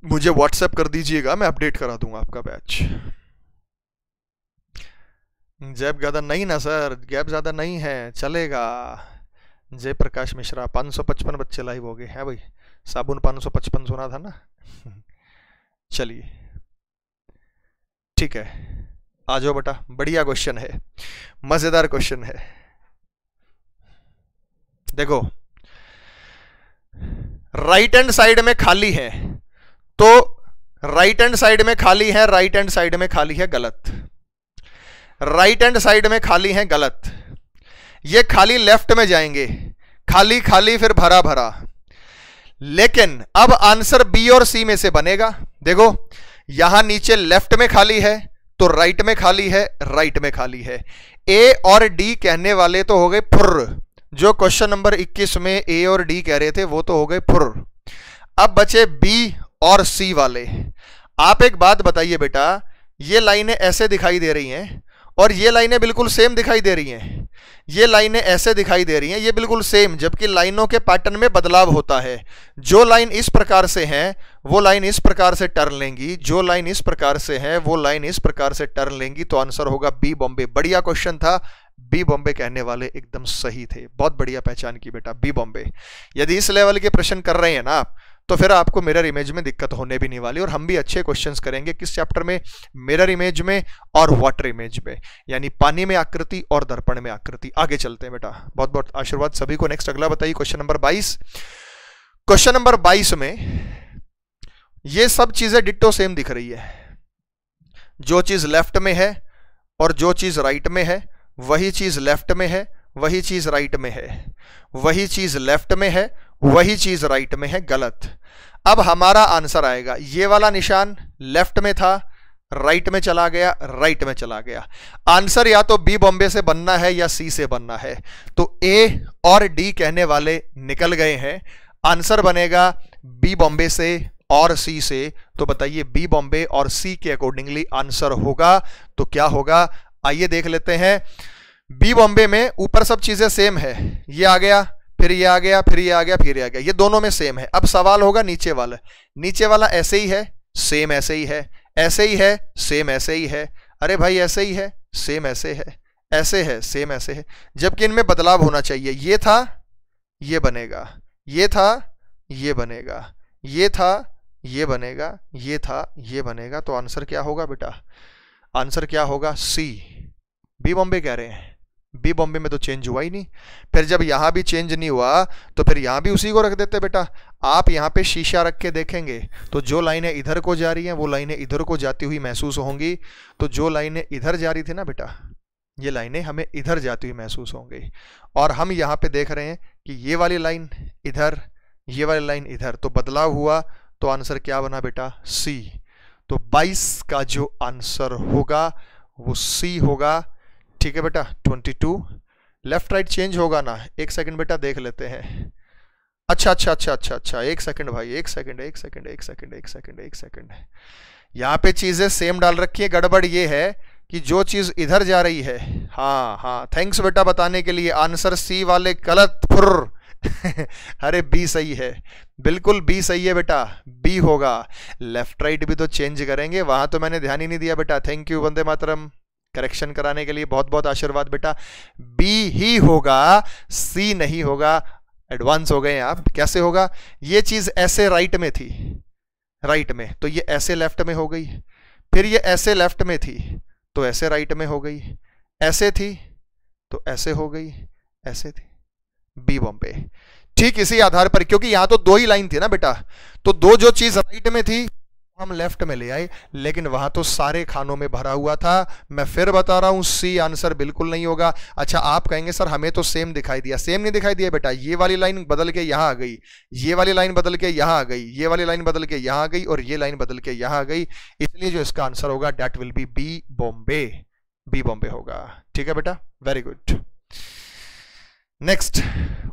मुझे व्हाट्सएप कर दीजिएगा मैं अपडेट करा दूंगा आपका बैच जैब ज्यादा नहीं ना सर गैप ज्यादा नहीं है चलेगा जयप्रकाश मिश्रा 555 बच्चे लाइव हो गए हैं भाई साबुन 555 सुना था ना चलिए ठीक है आ जाओ बेटा बढ़िया क्वेश्चन है मज़ेदार क्वेश्चन है देखो राइट हैंड साइड में खाली है तो राइट हैंड साइड में खाली है राइट हैंड साइड में खाली है गलत राइट हैंड साइड में खाली है गलत ये खाली लेफ्ट में जाएंगे खाली खाली फिर भरा भरा लेकिन अब आंसर बी और सी में से बनेगा देखो यहां नीचे लेफ्ट में खाली है तो राइट में खाली है राइट में खाली है ए और डी कहने वाले तो हो गए फुर्र जो क्वेश्चन नंबर 21 में ए और डी कह रहे थे वो तो हो गए फुर्र अब बचे बी और सी वाले आप एक बात बताइए बेटा ये लाइनें ऐसे दिखाई दे रही हैं और ये लाइनें बिल्कुल सेम दिखाई दे रही हैं ये लाइनें ऐसे दिखाई दे रही हैं ये बिल्कुल सेम जबकि लाइनों के पैटर्न में बदलाव होता है जो लाइन इस प्रकार से हैं वो लाइन इस प्रकार से टर्न लेंगी जो लाइन इस प्रकार से है वो लाइन इस प्रकार से टर्न लेंगी तो आंसर होगा बी बॉम्बे बढ़िया क्वेश्चन था बी बॉम्बे कहने वाले एकदम सही थे बहुत बढ़िया पहचान की बेटा बी बॉम्बे यदि इस लेवल के प्रश्न कर रहे हैं ना आप तो फिर आपको मिरर इमेज में दिक्कत होने भी नहीं वाली और हम भी अच्छे क्वेश्चंस करेंगे किस चैप्टर में मिरर इमेज में और वाटर इमेज में यानी पानी में आकृति और दर्पण में आकृति आगे चलते हैं बेटा बहुत बहुत आशीर्वाद सभी को नेक्स्ट अगला बताइए क्वेश्चन नंबर बाईस क्वेश्चन नंबर बाईस में ये सब चीजें डिट्टो सेम दिख रही है जो चीज लेफ्ट में है और जो चीज राइट में है वही चीज लेफ्ट में है वही चीज़ राइट में है वही चीज़ लेफ्ट में है वही चीज़ राइट में है गलत अब हमारा आंसर आएगा ये वाला निशान लेफ्ट में था राइट में चला गया राइट में चला गया आंसर या तो बी बॉम्बे से बनना है या सी से बनना है तो ए और डी कहने वाले निकल गए हैं आंसर बनेगा बी बॉम्बे से और सी से तो बताइए बी बॉम्बे और सी के अकॉर्डिंगली आंसर होगा तो क्या होगा आइए देख लेते हैं बी बॉम्बे में ऊपर सब चीजें सेम है ये आ गया फिर ये आ गया फिर ये आ गया फिर ये आ गया ये दोनों में सेम है अब सवाल होगा नीचे वाला नीचे वाला ऐसे ही है सेम ऐसे ही है ऐसे ही है सेम ऐसे ही है अरे भाई ऐसे ही है सेम ऐसे है ऐसे है सेम ऐसे है जबकि इनमें बदलाव होना चाहिए ये था ये बनेगा ये था ये बनेगा ये था ये बनेगा ये था ये बनेगा तो आंसर क्या होगा बेटा आंसर क्या होगा सी बी बॉम्बे कह रहे हैं बी बॉम्बे में तो चेंज हुआ ही नहीं फिर जब यहाँ भी चेंज नहीं हुआ तो फिर यहाँ भी उसी को रख देते बेटा आप यहाँ पे शीशा रख के देखेंगे तो जो लाइनें इधर को जा रही हैं वो लाइनें इधर को जाती हुई महसूस होंगी तो जो लाइनें इधर जा रही थी ना बेटा ये लाइनें हमें इधर जाती हुई महसूस होंगी और हम यहाँ पे देख रहे हैं कि ये वाली लाइन इधर ये वाली लाइन इधर तो बदलाव हुआ तो आंसर क्या बना बेटा सी तो 22 का जो आंसर होगा वो सी होगा ठीक है बेटा twenty two left right change होगा ना एक सेकंड बेटा देख लेते हैं अच्छा अच्छा अच्छा अच्छा अच्छा एक सेकंड भाई एक सेकंड एक सेकंड एक सेकंड एक सेकंड एक सेकंड यहाँ पे चीज़ें सेम डाल रखी है गड़बड़ ये है कि जो चीज़ इधर जा रही है हाँ हाँ थैंक्स बेटा बताने के लिए आंसर सी वाले गलत फुर अरे बी सही है बिल्कुल बी सही है बेटा बी होगा लेफ्ट राइट भी तो चेंज करेंगे वहां तो मैंने ध्यान ही नहीं दिया बेटा thank you Vande Mataram correction कराने के लिए बहुत बहुत आशीर्वाद बेटा बी ही होगा सी नहीं होगा एडवांस हो गए आप कैसे होगा ये चीज ऐसे राइट में थी राइट में तो ये ऐसे लेफ्ट में हो गई फिर ये ऐसे लेफ्ट में थी तो ऐसे राइट में हो गई ऐसे थी तो ऐसे हो गई ऐसे थी बी बॉम्बे ठीक इसी आधार पर क्योंकि यहां तो दो ही लाइन थी ना बेटा तो दो जो चीज राइट में थी हम लेफ्ट में ले आए लेकिन वहां तो सारे खानों में भरा हुआ था मैं फिर बता रहा हूं सी आंसर बिल्कुल नहीं होगा अच्छा आप कहेंगे सर हमें तो सेम दिखाई दिया सेम नहीं दिखाई दिया बेटा ये वाली लाइन बदल के यहां आ गई ये वाली लाइन बदल के यहां आ गई ये वाली लाइन बदल के यहां आ गई और ये लाइन बदल के यहां आ गई इसलिए जो इसका आंसर होगा that will be B Bombay B Bombay होगा ठीक है बेटा वेरी गुड नेक्स्ट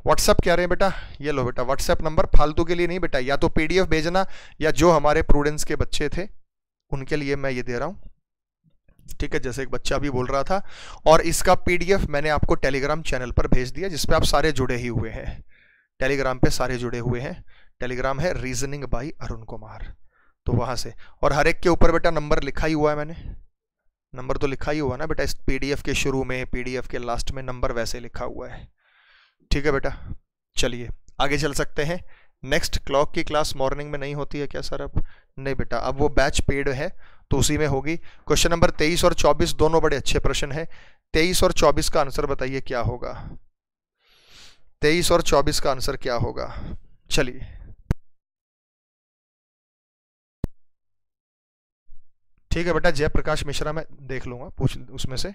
व्हाट्सएप क्या रहे हैं बेटा ये लो बेटा व्हाट्सएप नंबर फालतू के लिए नहीं बेटा या तो पीडीएफ भेजना या जो हमारे प्रूडेंस के बच्चे थे उनके लिए मैं ये दे रहा हूँ ठीक है जैसे एक बच्चा अभी बोल रहा था और इसका पीडीएफ मैंने आपको टेलीग्राम चैनल पर भेज दिया जिसपे आप सारे जुड़े ही हुए हैं टेलीग्राम पे सारे जुड़े हुए हैं टेलीग्राम है रीजनिंग बाई अरुण कुमार तो वहाँ से और हर एक के ऊपर बेटा नंबर लिखा ही हुआ है मैंने नंबर तो लिखा ही हुआ ना बेटा इस पीडीएफ के शुरू में पीडीएफ के लास्ट में नंबर वैसे लिखा हुआ है ठीक है बेटा चलिए आगे चल सकते हैं नेक्स्ट क्लॉक की क्लास मॉर्निंग में नहीं होती है क्या सर अब नहीं बेटा अब वो बैच पेड है तो उसी में होगी क्वेश्चन नंबर तेईस और चौबीस दोनों बड़े अच्छे प्रश्न हैं तेईस और चौबीस का आंसर बताइए क्या होगा तेईस और चौबीस का आंसर क्या होगा चलिए ठीक है बेटा जयप्रकाश मिश्रा मैं देख लूंगा पूछ उसमें से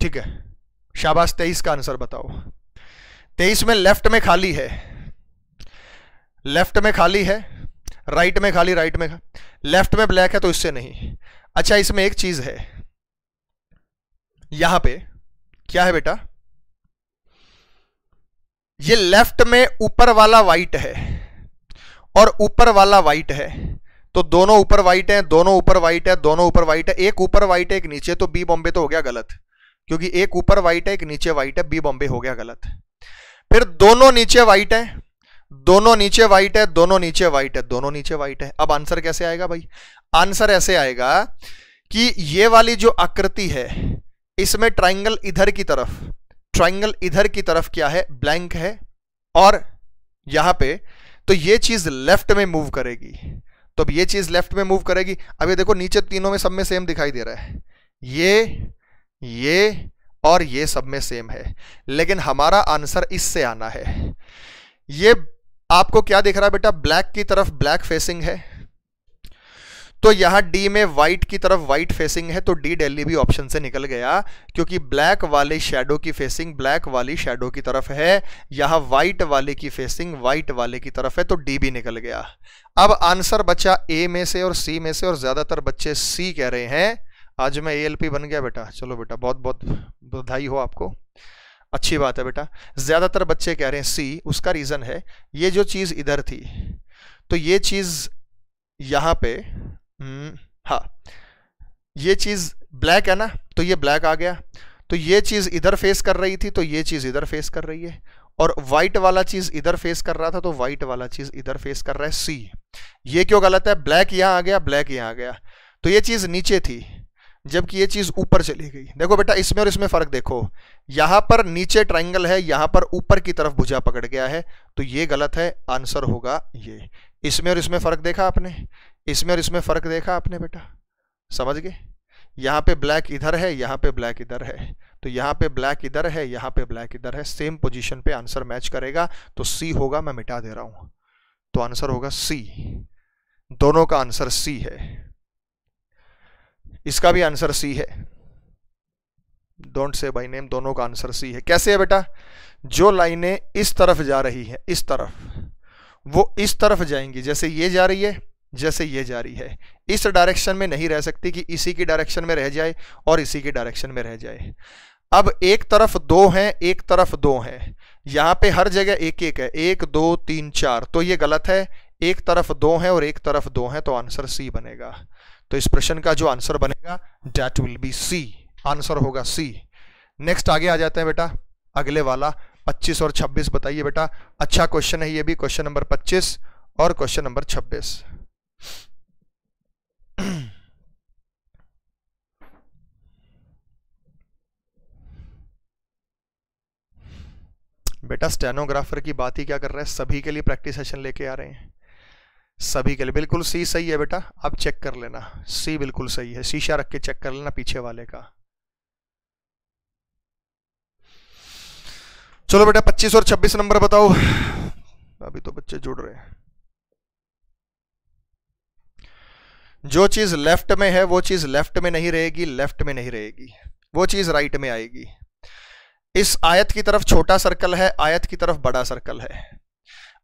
ठीक है शाबाश तेईस का आंसर बताओ तेईस में लेफ्ट में खाली है लेफ्ट में खाली है राइट में खाली राइट में लेफ्ट में ब्लैक है तो इससे नहीं अच्छा इसमें एक चीज है यहां पे क्या है बेटा ये लेफ्ट में ऊपर वाला वाइट है और ऊपर वाला वाइट है तो दोनों ऊपर वाइट है दोनों ऊपर वाइट है दोनों ऊपर वाइट है एक ऊपर वाइट है एक नीचे तो बी बॉम्बे तो हो गया गलत क्योंकि एक ऊपर व्हाइट है एक नीचे व्हाइट है बी बॉम्बे हो गया गलत फिर दोनों नीचे व्हाइट है दोनों नीचे व्हाइट है दोनों नीचे व्हाइट है दोनों नीचे वाइट है अब आंसर कैसे आएगा भाई आंसर ऐसे आएगा कि ये वाली जो आकृति है इसमें ट्राइंगल इधर की तरफ ट्राइंगल इधर की तरफ क्या है ब्लैंक है और यहां पे तो ये चीज लेफ्ट में मूव करेगी तो अब ये चीज लेफ्ट में मूव करेगी अब ये देखो नीचे तीनों में सब में सेम दिखाई दे रहा है ये ये और ये सब में सेम है लेकिन हमारा आंसर इससे आना है ये आपको क्या दिख रहा है बेटा ब्लैक की तरफ ब्लैक फेसिंग है तो यहां डी में व्हाइट की तरफ व्हाइट फेसिंग है तो डी डेली भी ऑप्शन से निकल गया क्योंकि ब्लैक वाले शेडो की फेसिंग ब्लैक वाली शेडो की तरफ है यहां व्हाइट वाले की फेसिंग व्हाइट वाले की तरफ है तो डी भी निकल गया अब आंसर बच्चा ए में से और सी में से और ज़्यादातर बच्चे सी कह रहे हैं आज मैं ए बन गया बेटा चलो बेटा बहुत बहुत बधाई हो आपको अच्छी बात है बेटा ज़्यादातर बच्चे कह रहे हैं सी उसका रीज़न है ये जो चीज़ इधर थी तो ये चीज़ यहाँ पे हम्म, हाँ ये चीज़ ब्लैक है ना तो ये ब्लैक आ गया तो ये चीज़ इधर फेस कर रही थी तो ये चीज़ इधर फेस कर रही है और वाइट वाला चीज़ इधर फेस कर रहा था तो वाइट वाला चीज़ इधर फेस कर रहा है सी ये क्यों गलत है ब्लैक यहाँ आ गया ब्लैक यहाँ आ गया तो ये चीज़ नीचे थी जबकि ये चीज़ ऊपर चली गई देखो बेटा इसमें और इसमें फ़र्क देखो यहां पर नीचे ट्राइंगल है यहां पर ऊपर की तरफ भुजा पकड़ गया है तो ये गलत है आंसर होगा ये इसमें और इसमें फ़र्क देखा आपने इसमें और इसमें फ़र्क देखा आपने बेटा समझ गए यहां पे ब्लैक इधर है यहां पे ब्लैक इधर है तो यहां पे ब्लैक इधर है यहां पे ब्लैक इधर है सेम पोजीशन पे आंसर मैच करेगा तो सी होगा मैं मिटा दे रहा हूं तो आंसर होगा सी दोनों का आंसर सी है इसका भी आंसर सी है डोंट से बाई नेम दोनों का आंसर सी है कैसे है बेटा जो लाइनें इस तरफ जा रही है इस तरफ वो इस तरफ जाएंगी जैसे ये जा रही है जैसे ये जा रही है इस डायरेक्शन में नहीं रह सकती कि इसी की डायरेक्शन में रह जाए और इसी की डायरेक्शन में रह जाए अब एक तरफ दो हैं एक तरफ दो हैं यहाँ पे हर जगह एक एक है एक दो तीन चार तो ये गलत है एक तरफ दो हैं और एक तरफ दो हैं तो आंसर सी बनेगा तो इस प्रश्न का जो आंसर बनेगा that will be C answer होगा सी नेक्स्ट आगे आ जाते हैं बेटा अगले वाला 25 और 26 बताइए बेटा अच्छा क्वेश्चन है ये भी क्वेश्चन नंबर 25 और क्वेश्चन नंबर 26 बेटा स्टेनोग्राफर की बात ही क्या कर रहा है सभी के लिए प्रैक्टिस सेशन लेके आ रहे हैं सभी के लिए बिल्कुल सी सही है बेटा अब चेक कर लेना सी बिल्कुल सही है शीशा रख के चेक कर लेना पीछे वाले का चलो बेटा 25 और 26 नंबर बताओ अभी तो बच्चे जुड़ रहे हैं जो चीज लेफ्ट में है वो चीज लेफ्ट में नहीं रहेगी लेफ्ट में नहीं रहेगी वो चीज राइट में आएगी इस आयत की तरफ छोटा सर्कल है आयत की तरफ बड़ा सर्कल है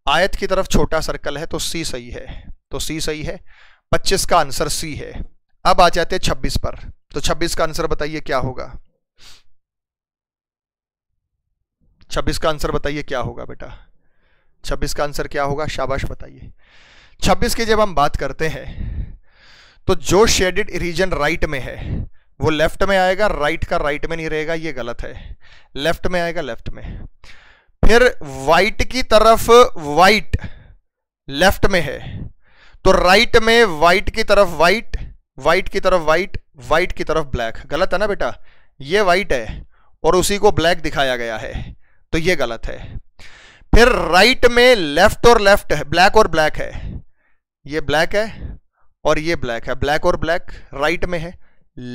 आयत की तरफ छोटा सर्कल है तो सी सही है तो सी सही है 25 का आंसर सी है अब आ जाते हैं 26 पर तो 26 का आंसर बताइए क्या होगा 26 का आंसर बताइए क्या होगा बेटा 26 का आंसर क्या होगा शाबाश बताइए 26 की जब हम बात करते हैं तो जो शेडेड रीजन राइट में है वो लेफ्ट में आएगा राइट का राइट में नहीं रहेगा ये गलत है लेफ्ट में आएगा लेफ्ट में फिर वाइट की तरफ वाइट लेफ्ट में है तो राइट में वाइट की तरफ वाइट वाइट की तरफ वाइट वाइट की तरफ ब्लैक गलत है ना बेटा ये वाइट है और उसी को ब्लैक दिखाया गया है तो ये गलत है फिर राइट में लेफ्ट और लेफ्ट है ब्लैक और ब्लैक है ये ब्लैक है और ये ब्लैक है ब्लैक और ब्लैक राइट में है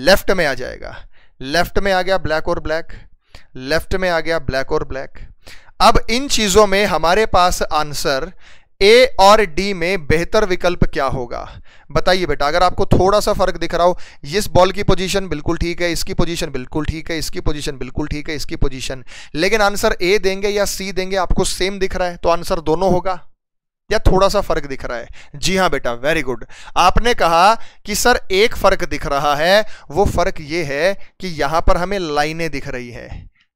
लेफ्ट में आ जाएगा लेफ्ट में आ गया ब्लैक और ब्लैक लेफ्ट में आ गया ब्लैक और ब्लैक अब इन चीज़ों में हमारे पास आंसर ए और डी में बेहतर विकल्प क्या होगा बताइए बेटा अगर आपको थोड़ा सा फर्क दिख रहा हो इस बॉल की पोजीशन बिल्कुल ठीक है इसकी पोजीशन बिल्कुल ठीक है इसकी पोजीशन बिल्कुल ठीक है इसकी पोजीशन लेकिन आंसर ए देंगे या सी देंगे आपको सेम दिख रहा है तो आंसर दोनों होगा या थोड़ा सा फर्क दिख रहा है जी हाँ बेटा वेरी गुड आपने कहा कि सर एक फर्क दिख रहा है वो फर्क ये है कि यहां पर हमें लाइनें दिख रही है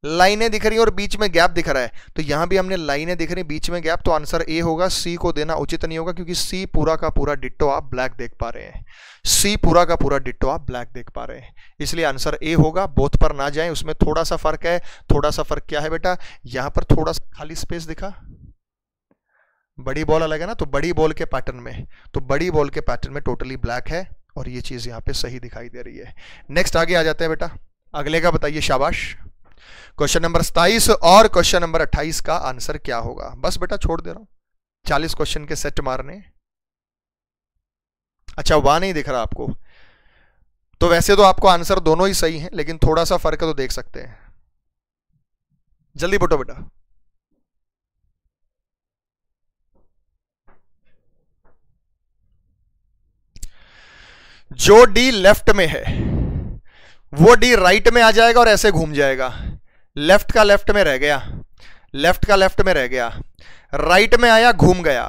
लाइनें दिख रही हैं और बीच में गैप दिख रहा है तो यहां भी हमने लाइनें दिख रही बीच में गैप तो आंसर ए होगा सी को देना उचित नहीं होगा क्योंकि सी पूरा का पूरा डिट्टो आप ब्लैक देख पा रहे हैं सी पूरा का पूरा डिट्टो आप ब्लैक देख पा रहे हैं इसलिए आंसर ए होगा बोथ पर ना जाए उसमें थोड़ा सा फर्क है थोड़ा सा फर्क क्या है बेटा यहां पर थोड़ा सा खाली स्पेस दिखा बड़ी बॉल अलग है ना तो बड़ी बॉल के पैटर्न में तो बड़ी बॉल के पैटर्न में टोटली ब्लैक है और ये चीज़ यहां पे सही दिखाई दे रही है नेक्स्ट आगे आ जाते हैं बेटा अगले का बताइए शाबाश क्वेश्चन नंबर सताइस और क्वेश्चन नंबर अट्ठाईस का आंसर क्या होगा बस बेटा छोड़ दे रहा हूं चालीस क्वेश्चन के सेट मारने अच्छा वाह नहीं दिख रहा आपको तो वैसे तो आपको आंसर दोनों ही सही है लेकिन थोड़ा सा फर्क तो देख सकते हैं जल्दी बोटो बेटा जो डी लेफ्ट में है वो डी राइट में आ जाएगा और ऐसे घूम जाएगा लेफ्ट का लेफ्ट में रह गया लेफ्ट का लेफ्ट में रह गया राइट में आया घूम गया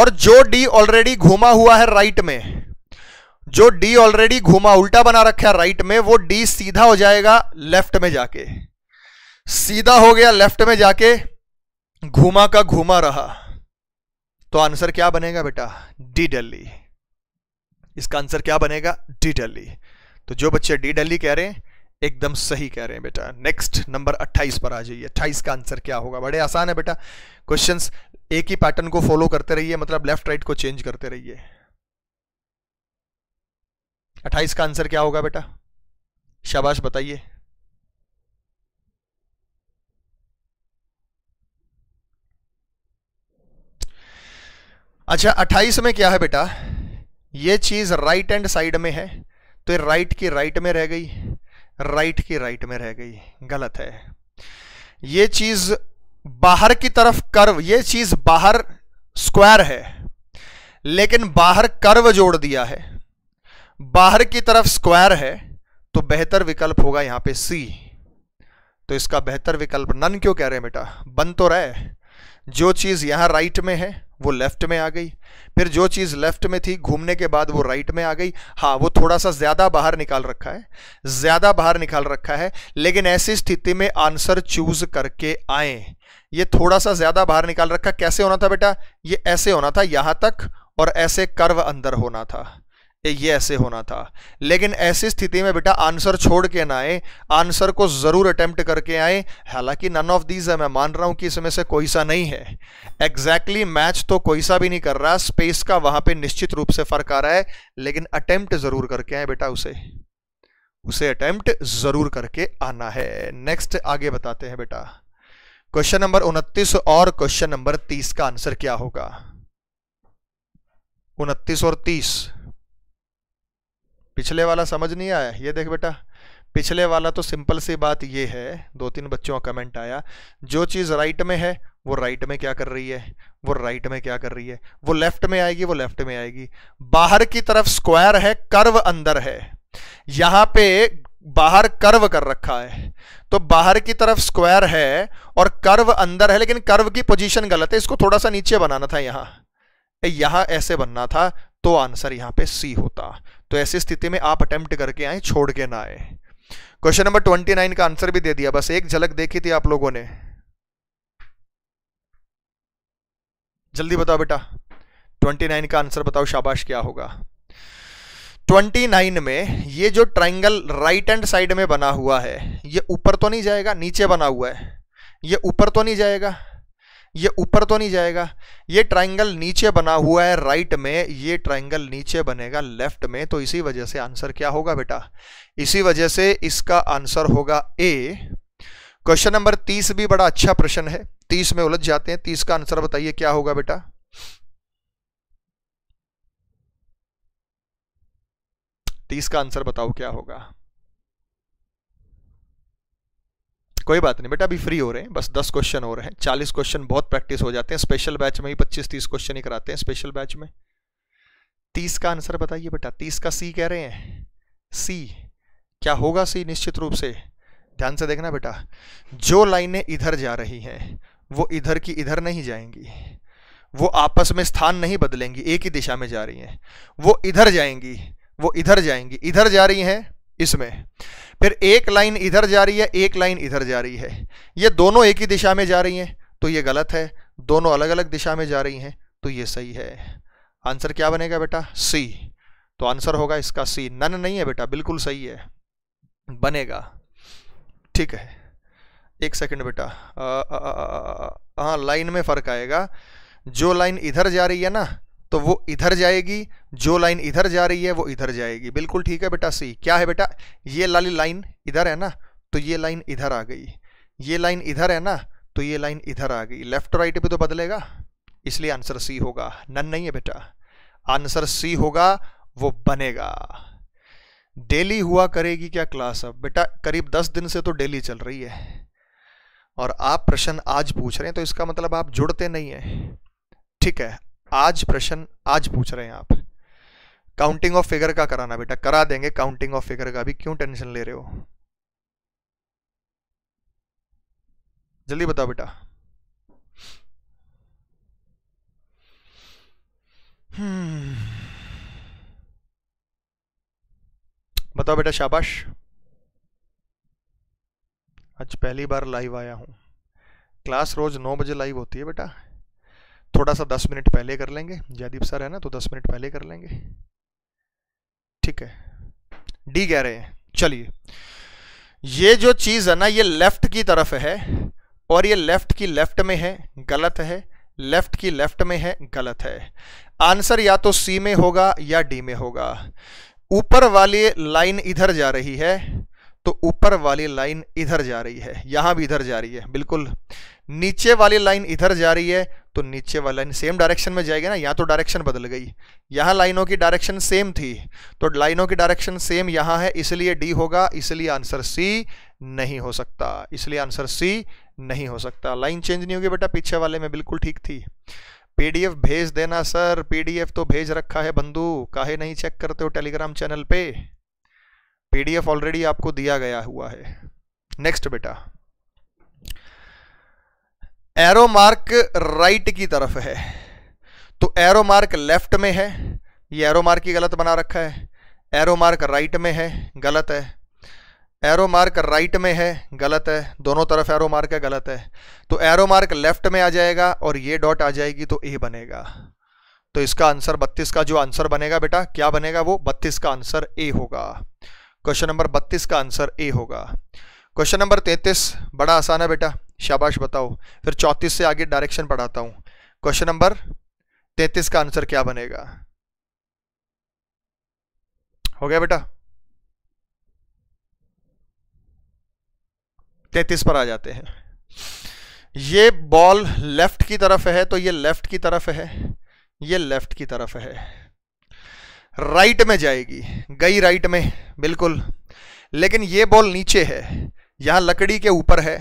और जो डी ऑलरेडी घूमा हुआ है राइट में जो डी ऑलरेडी घूमा उल्टा बना रखा है राइट में वो डी सीधा हो जाएगा लेफ्ट में जाके सीधा हो गया लेफ्ट में जाके घूमा का घूमा रहा तो आंसर क्या बनेगा बेटा डी डेली इसका आंसर क्या बनेगा डी डेली तो जो बच्चे डी डेली कह रहे हैं एकदम सही कह रहे हैं बेटा नेक्स्ट नंबर 28 पर आ जाइए 28 का आंसर क्या होगा बड़े आसान है बेटा क्वेश्चंस एक ही पैटर्न को फॉलो करते रहिए मतलब लेफ्ट राइट को चेंज करते रहिए 28 का आंसर क्या होगा बेटा शाबाश बताइए अच्छा 28 में क्या है बेटा ये चीज राइट एंड साइड में है तो ये राइट की राइट में रह गई राइट की राइट में रह गई गलत है ये चीज बाहर की तरफ कर्व ये चीज बाहर स्क्वायर है लेकिन बाहर कर्व जोड़ दिया है बाहर की तरफ स्क्वायर है तो बेहतर विकल्प होगा यहां पे सी तो इसका बेहतर विकल्प नन क्यों कह रहे हैं बेटा बन तो रहे है जो चीज़ यहाँ राइट में है वो लेफ्ट में आ गई फिर जो चीज़ लेफ्ट में थी घूमने के बाद वो राइट में आ गई हाँ वो थोड़ा सा ज़्यादा बाहर निकाल रखा है ज़्यादा बाहर निकाल रखा है लेकिन ऐसी स्थिति में आंसर चूज करके आए ये थोड़ा सा ज़्यादा बाहर निकाल रखा कैसे होना था बेटा ये ऐसे होना था यहाँ तक और ऐसे कर्व अंदर होना था ये ऐसे होना था लेकिन ऐसी स्थिति में बेटा आंसर छोड़ के ना आए आंसर को ज़रूर अटेम्प्ट करके आए हालांकि नन ऑफ दीज है मैं मान रहा हूं कि इसमें से कोई सा नहीं है एग्जैक्टली exactly मैच तो कोई सा भी नहीं कर रहा स्पेस का वहां पे निश्चित रूप से फ़र्क आ रहा है लेकिन अटेम्प्ट ज़रूर करके आए बेटा उसे उसे अटेम्प्ट ज़रूर करके आना है नेक्स्ट आगे बताते हैं बेटा क्वेश्चन नंबर उनतीस और क्वेश्चन नंबर तीस का आंसर क्या होगा उनतीस और तीस पिछले वाला समझ नहीं आया ये देख बेटा पिछले वाला तो सिंपल सी बात ये है दो तीन बच्चों का कमेंट आया जो चीज़ राइट में है वो राइट में क्या कर रही है वो राइट में क्या कर रही है वो लेफ्ट में आएगी वो लेफ्ट में आएगी बाहर की तरफ स्क्वायर है कर्व अंदर है यहां पे बाहर कर्व कर रखा है तो बाहर की तरफ स्क्वायर है और कर्व अंदर है लेकिन कर्व की पोजीशन गलत है इसको थोड़ा सा नीचे बनाना था यहां यहां ऐसे बनना था तो आंसर यहां पे सी होता तो ऐसी स्थिति में आप अटेम्प्ट करके आए छोड़ के ना आए क्वेश्चन नंबर ट्वेंटी नाइन का आंसर भी दे दिया बस एक झलक देखी थी आप लोगों ने जल्दी बताओ बेटा ट्वेंटी नाइन का आंसर बताओ शाबाश क्या होगा ट्वेंटी नाइन में ये जो ट्राइंगल राइट हैंड साइड में बना हुआ है ये ऊपर तो नहीं जाएगा नीचे बना हुआ है ये ऊपर तो नहीं जाएगा ये ऊपर तो नहीं जाएगा ये ट्राइंगल नीचे बना हुआ है राइट में ये ट्राइंगल नीचे बनेगा लेफ्ट में तो इसी वजह से आंसर क्या होगा बेटा इसी वजह से इसका आंसर होगा ए क्वेश्चन नंबर तीस भी बड़ा अच्छा प्रश्न है तीस में उलझ जाते हैं तीस का आंसर बताइए क्या होगा बेटा तीस का आंसर बताओ क्या होगा कोई बात नहीं बेटा अभी फ्री हो रहे हैं बस दस क्वेश्चन हो रहे हैं चालीस क्वेश्चन बहुत प्रैक्टिस हो जाते हैं स्पेशल बैच में ही पच्चीस तीस क्वेश्चन ही कराते हैं स्पेशल बैच में तीस का आंसर बताइए बेटा तीस का सी कह रहे हैं सी क्या होगा सी निश्चित रूप से ध्यान से देखना बेटा जो लाइनें इधर जा रही हैं वो इधर की इधर नहीं जाएंगी वो आपस में स्थान नहीं बदलेंगी एक ही दिशा में जा रही हैं वो इधर जाएंगी वो इधर जाएंगी इधर जा रही हैं इसमें फिर एक लाइन इधर जा रही है एक लाइन इधर जा रही है ये दोनों एक ही दिशा में जा रही हैं तो ये गलत है दोनों अलग अलग दिशा में जा रही हैं तो ये सही है आंसर क्या बनेगा बेटा सी तो आंसर होगा इसका सी नन नहीं है बेटा बिल्कुल सही है बनेगा ठीक है एक सेकंड बेटा हाँ लाइन में फ़र्क आएगा जो लाइन इधर जा रही है ना तो वो इधर जाएगी जो लाइन इधर जा रही है वो इधर जाएगी बिल्कुल ठीक है बेटा सी क्या है बेटा ये लाली लाइन इधर है ना तो ये लाइन इधर आ गई ये लाइन इधर है ना तो ये लाइन इधर आ गई लेफ्ट राइट पे तो बदलेगा इसलिए आंसर सी होगा नन नहीं है बेटा आंसर सी होगा वो बनेगा डेली हुआ करेगी क्या क्लास अब बेटा करीब दस दिन से तो डेली चल रही है और आप प्रश्न आज पूछ रहे हैं तो इसका मतलब आप जुड़ते नहीं हैं ठीक है आज प्रश्न आज पूछ रहे हैं आप काउंटिंग ऑफ फिगर का कराना बेटा करा देंगे काउंटिंग ऑफ फिगर का भी क्यों टेंशन ले रहे हो जल्दी बताओ बेटा हम्म। बताओ बेटा शाबाश आज पहली बार लाइव आया हूं क्लास रोज नौ बजे लाइव होती है बेटा थोड़ा सा दस मिनट पहले कर लेंगे जयदीप सर है ना तो दस मिनट पहले कर लेंगे ठीक है डी कह रहे हैं चलिए ये जो चीज़ है ना ये लेफ्ट की तरफ है और ये लेफ्ट की लेफ्ट में है गलत है लेफ्ट की लेफ्ट में है गलत है आंसर या तो सी में होगा या डी में होगा ऊपर वाली लाइन इधर जा रही है तो ऊपर वाली लाइन इधर जा रही है यहां भी इधर जा रही है बिल्कुल नीचे वाली लाइन इधर जा रही है तो नीचे वाली लाइन सेम डायरेक्शन में जाएगी ना यहाँ तो डायरेक्शन बदल गई यहाँ लाइनों की डायरेक्शन सेम थी तो लाइनों की डायरेक्शन सेम यहाँ है इसलिए डी होगा इसलिए आंसर सी नहीं हो सकता इसलिए आंसर सी नहीं हो सकता लाइन चेंज नहीं होगी बेटा पीछे वाले में बिल्कुल ठीक थी पीडीएफ भेज देना सर पीडीएफ तो भेज रखा है बंधु काहे नहीं चेक करते हो टेलीग्राम चैनल पे पीडीएफ ऑलरेडी आपको दिया गया हुआ है नेक्स्ट बेटा एरो मार्क राइट की तरफ है तो एरो मार्क लेफ्ट में है ये एरो मार्क ही गलत बना रखा है एरो मार्क राइट में है गलत है एरो मार्क राइट में है गलत है दोनों तरफ एरो मार्क है गलत है तो एरो मार्क लेफ्ट में आ जाएगा और ये डॉट आ जाएगी तो ए बनेगा तो इसका आंसर 32 का जो आंसर बनेगा बेटा क्या बनेगा वो 32 का आंसर ए होगा क्वेश्चन नंबर 32 का आंसर ए होगा क्वेश्चन नंबर 33 बड़ा आसान है बेटा शाबाश बताओ फिर चौतीस से आगे डायरेक्शन पढ़ाता हूँ क्वेश्चन नंबर तैतीस का आंसर क्या बनेगा हो गया बेटा तैतीस पर आ जाते हैं ये बॉल लेफ्ट की तरफ है तो ये लेफ्ट की तरफ है ये लेफ्ट की तरफ है राइट में जाएगी गई राइट में बिल्कुल लेकिन ये बॉल नीचे है यहां लकड़ी के ऊपर है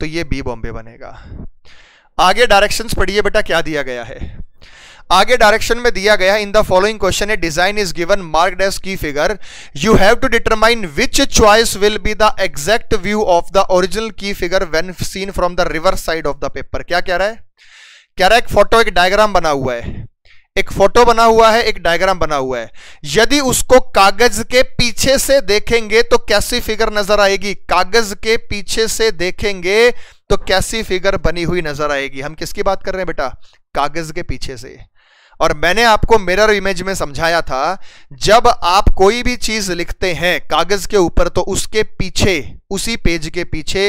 तो ये बी बॉम्बे बनेगा आगे डायरेक्शंस पढ़िए बेटा क्या दिया गया है आगे डायरेक्शन में दिया गया इन द फॉलोइंग क्वेश्चन है डिजाइन इज गिवन मार्क डेस की figure you have to determine which choice will be the exact view of the original की figure when seen from the reverse side of the paper क्या कह रहा है कह रहा है एक फोटो एक डायग्राम बना हुआ है एक फोटो बना हुआ है एक डायग्राम बना हुआ है यदि उसको कागज के पीछे से देखेंगे तो कैसी फिगर नजर आएगी कागज के पीछे से देखेंगे तो कैसी फिगर बनी हुई नजर आएगी हम किसकी बात कर रहे हैं बेटा कागज के पीछे से और मैंने आपको मिरर इमेज में समझाया था जब आप कोई भी चीज लिखते हैं कागज के ऊपर तो उसके पीछे उसी पेज के पीछे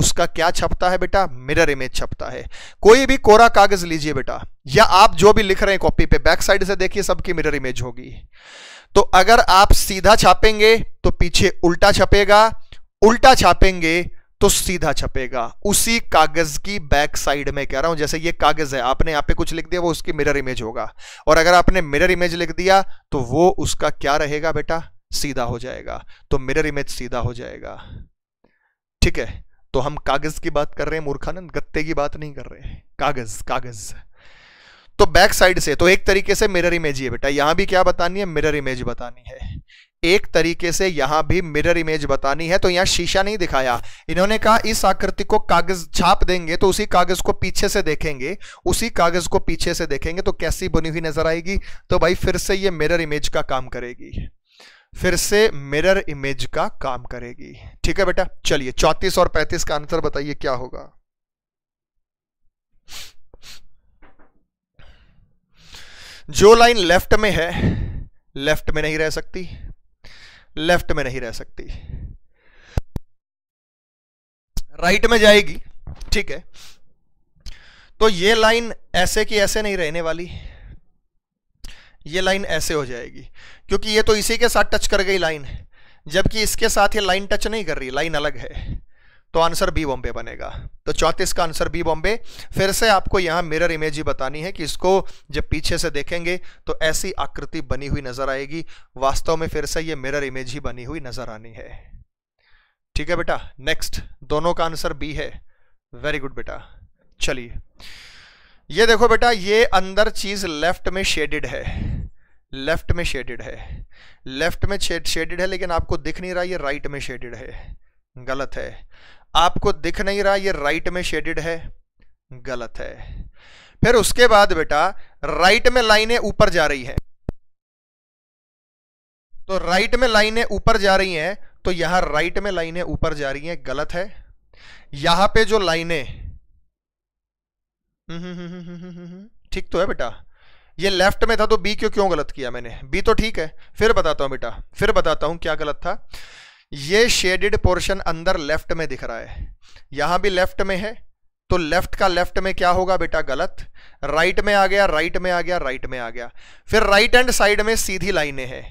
उसका क्या छपता है बेटा मिरर इमेज छपता है कोई भी कोरा कागज लीजिए बेटा या आप जो भी लिख रहे हैं कॉपी पे बैक साइड से देखिए सबकी मिरर इमेज होगी तो अगर आप सीधा छापेंगे तो पीछे उल्टा छपेगा उल्टा छापेंगे तो सीधा छपेगा उसी कागज की बैक साइड में कह रहा हूं जैसे ये कागज है आपने यहां पे कुछ लिख दिया वो उसकी मिरर इमेज होगा और अगर आपने मिरर इमेज लिख दिया तो वो उसका क्या रहेगा बेटा सीधा हो जाएगा तो मिरर इमेज सीधा हो जाएगा ठीक है तो हम कागज की बात कर रहे हैं मूर्खानंद गत्ते की बात नहीं कर रहे हैं कागज कागज तो बैक साइड से तो एक तरीके से मिरर इमेज है बेटा यहां भी क्या बतानी है मिरर इमेज बतानी है एक तरीके से यहां भी मिरर इमेज बतानी है तो यहां शीशा नहीं दिखाया इन्होंने कहा इस आकृति को कागज छाप देंगे तो उसी कागज को पीछे से देखेंगे उसी कागज को पीछे से देखेंगे तो कैसी बनी हुई नजर आएगी तो भाई फिर से ये मिरर इमेज का काम करेगी फिर से मिरर इमेज का काम करेगी ठीक है बेटा चलिए चौतीस और पैंतीस का आंसर बताइए क्या होगा जो लाइन लेफ्ट में है लेफ्ट में नहीं रह सकती लेफ्ट में नहीं रह सकती राइट में जाएगी ठीक है तो ये लाइन ऐसे की ऐसे नहीं रहने वाली ये लाइन ऐसे हो जाएगी क्योंकि ये तो इसी के साथ टच कर गई लाइन जबकि इसके साथ ये लाइन टच नहीं कर रही लाइन अलग है तो आंसर बी बॉम्बे बनेगा तो चौंतीस का आंसर बी बॉम्बे फिर से आपको यहां मिरर इमेज ही बतानी है कि इसको जब पीछे से देखेंगे तो ऐसी आकृति बनी हुई नजर आएगी वास्तव में फिर से ये मिरर इमेज ही बनी हुई नजर आनी है ठीक है बेटा नेक्स्ट दोनों का आंसर बी है वेरी गुड बेटा चलिए ये देखो बेटा ये अंदर चीज लेफ्ट में शेडेड है लेफ्ट में शेडेड है लेफ्ट में शेडेड है लेकिन आपको दिख नहीं रहा ये राइट में शेडेड है गलत है आपको दिख नहीं रहा ये राइट में शेडेड है गलत है फिर उसके बाद बेटा राइट में लाइनें ऊपर जा रही है तो राइट में लाइनें ऊपर जा रही हैं तो, तो यहां राइट में लाइनें ऊपर जा रही हैं गलत है यहां पे जो लाइनें हम्म, हम्म, हम्म, ठीक तो है बेटा ये लेफ्ट में था तो बी क्यों क्यों गलत किया मैंने बी तो ठीक है फिर बताता हूँ बेटा फिर बताता हूँ क्या गलत था ये शेडेड पोर्शन अंदर लेफ्ट में दिख रहा है यहां भी लेफ्ट में है तो लेफ्ट का लेफ्ट में क्या होगा बेटा गलत राइट में आ गया राइट में आ गया राइट में आ गया फिर राइट एंड साइड में सीधी लाइनें हैं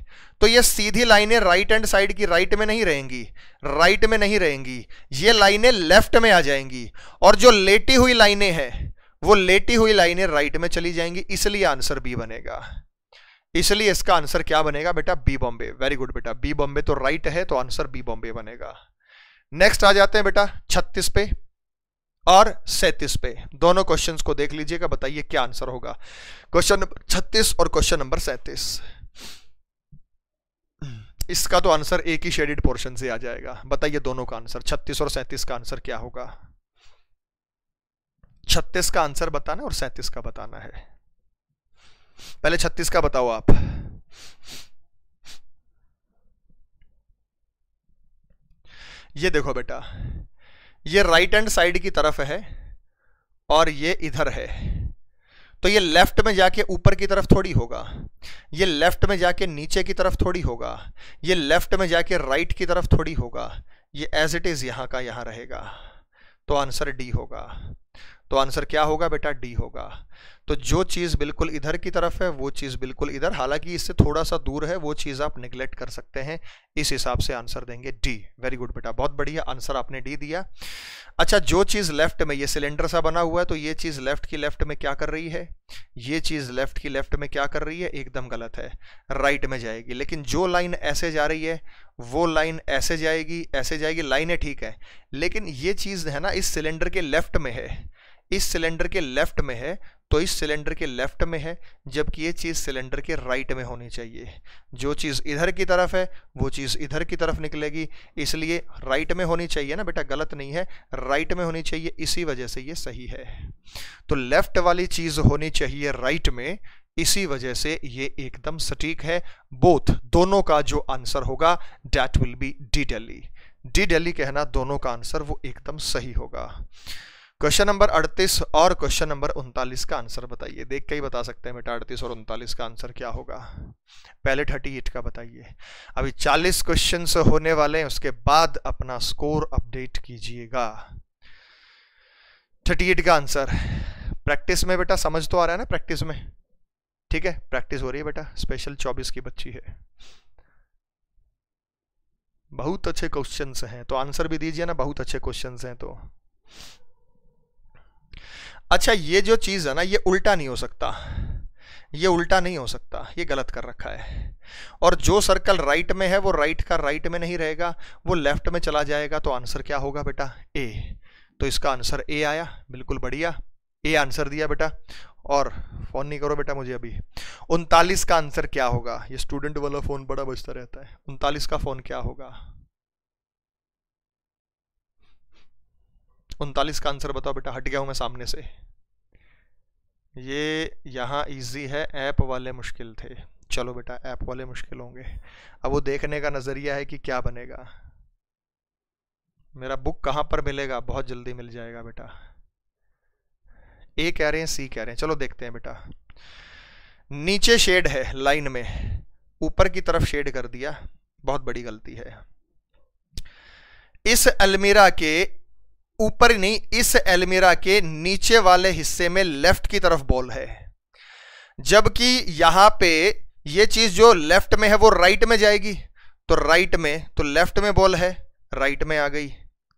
तो ये सीधी लाइनें राइट एंड साइड की राइट में नहीं रहेंगी राइट में नहीं रहेंगी ये लाइनें लेफ्ट में आ जाएंगी और जो लेटी हुई लाइनें हैं वो लेटी हुई लाइनें राइट में चली जाएंगी इसलिए आंसर बी बनेगा इसलिए इसका आंसर क्या बनेगा बेटा बी बॉम्बे वेरी गुड बेटा बी बॉम्बे तो राइट है तो आंसर बी बॉम्बे बनेगा नेक्स्ट आ जाते हैं बेटा छत्तीस पे और सैतीस पे दोनों क्वेश्चंस को देख लीजिएगा बताइए क्या आंसर होगा क्वेश्चन छत्तीस और क्वेश्चन नंबर सैतीस इसका तो आंसर एक ही शेडेड पोर्शन से आ जाएगा बताइए दोनों का आंसर छत्तीस और सैंतीस का आंसर क्या होगा छत्तीस का आंसर बताना और 37 का बताना है पहले छत्तीस का बताओ आप ये देखो बेटा ये राइट हैंड साइड की तरफ है और ये इधर है तो ये लेफ्ट में जाके ऊपर की तरफ थोड़ी होगा ये लेफ्ट में जाके नीचे की तरफ थोड़ी होगा ये लेफ्ट में जाके राइट की तरफ थोड़ी होगा ये एज इट इज़ यहां का यहां रहेगा तो आंसर डी होगा तो आंसर क्या होगा बेटा डी होगा तो जो चीज़ बिल्कुल इधर की तरफ है वो चीज़ बिल्कुल इधर हालांकि इससे थोड़ा सा दूर है वो चीज़ आप निगलेक्ट कर सकते हैं इस हिसाब से आंसर देंगे डी वेरी गुड बेटा बहुत बढ़िया आंसर आपने डी दिया अच्छा जो चीज़ लेफ्ट में ये सिलेंडर सा बना हुआ है तो ये चीज़ लेफ्ट की लेफ्ट में क्या कर रही है ये चीज़ लेफ्ट की लेफ्ट में क्या कर रही है एकदम गलत है राइट में जाएगी लेकिन जो लाइन ऐसे जा रही है वो लाइन ऐसे जाएगी ऐसे जाएगी लाइनें ठीक है लेकिन ये चीज़ है ना इस सिलेंडर के लेफ्ट में है इस सिलेंडर के लेफ्ट में है तो इस सिलेंडर के लेफ्ट में है जबकि ये चीज़ सिलेंडर के राइट में होनी चाहिए जो चीज़ इधर की तरफ है वो चीज़ इधर की तरफ निकलेगी इसलिए राइट में होनी चाहिए ना बेटा गलत नहीं है राइट में होनी चाहिए इसी वजह से ये सही है तो लेफ्ट वाली चीज़ होनी चाहिए राइट में इसी वजह से ये एकदम सटीक है बोथ दोनों का जो आंसर होगा that will be D Delhi D Delhi कहना दोनों का आंसर वो एकदम सही होगा क्वेश्चन नंबर अड़तीस और क्वेश्चन नंबर उनतालीस का आंसर बताइए देख के ही बता सकते हैं बेटा अड़तीस और उनतालीस का आंसर क्या होगा पहले 38 का बताइए अभी चालीस क्वेश्चन होने वाले हैं उसके बाद अपना स्कोर अपडेट कीजिएगा थर्टी एट का आंसर प्रैक्टिस में बेटा समझ तो आ रहा है ना प्रैक्टिस में ठीक है प्रैक्टिस हो रही है बेटा स्पेशल चौबीस की बच्ची है बहुत अच्छे क्वेश्चन हैं तो आंसर भी दीजिए ना बहुत अच्छे क्वेश्चन हैं तो अच्छा ये जो चीज़ है ना ये उल्टा नहीं हो सकता ये उल्टा नहीं हो सकता ये गलत कर रखा है और जो सर्कल राइट में है वो राइट का राइट में नहीं रहेगा वो लेफ्ट में चला जाएगा तो आंसर क्या होगा बेटा ए तो इसका आंसर ए आया बिल्कुल बढ़िया ए आंसर दिया बेटा और फ़ोन नहीं करो बेटा मुझे अभी उनतालीस का आंसर क्या होगा ये स्टूडेंट वाला फ़ोन बड़ा बजता रहता है उनतालीस का फ़ोन क्या होगा उनतालीस का आंसर बताओ बेटा हट गया हूँ मैं सामने से ये यहाँ इजी है ऐप वाले मुश्किल थे चलो बेटा ऐप वाले मुश्किल होंगे अब वो देखने का नज़रिया है कि क्या बनेगा मेरा बुक कहाँ पर मिलेगा बहुत जल्दी मिल जाएगा बेटा ए कह रहे हैं सी कह रहे हैं चलो देखते हैं बेटा नीचे शेड है लाइन में ऊपर की तरफ शेड कर दिया बहुत बड़ी गलती है इस अलमीरा के ऊपर ही नहीं इस एलमीरा के नीचे वाले हिस्से में लेफ्ट की तरफ बॉल है जबकि यहां पे ये चीज जो लेफ्ट में है वो राइट में जाएगी तो राइट में तो लेफ्ट में बॉल है राइट में आ गई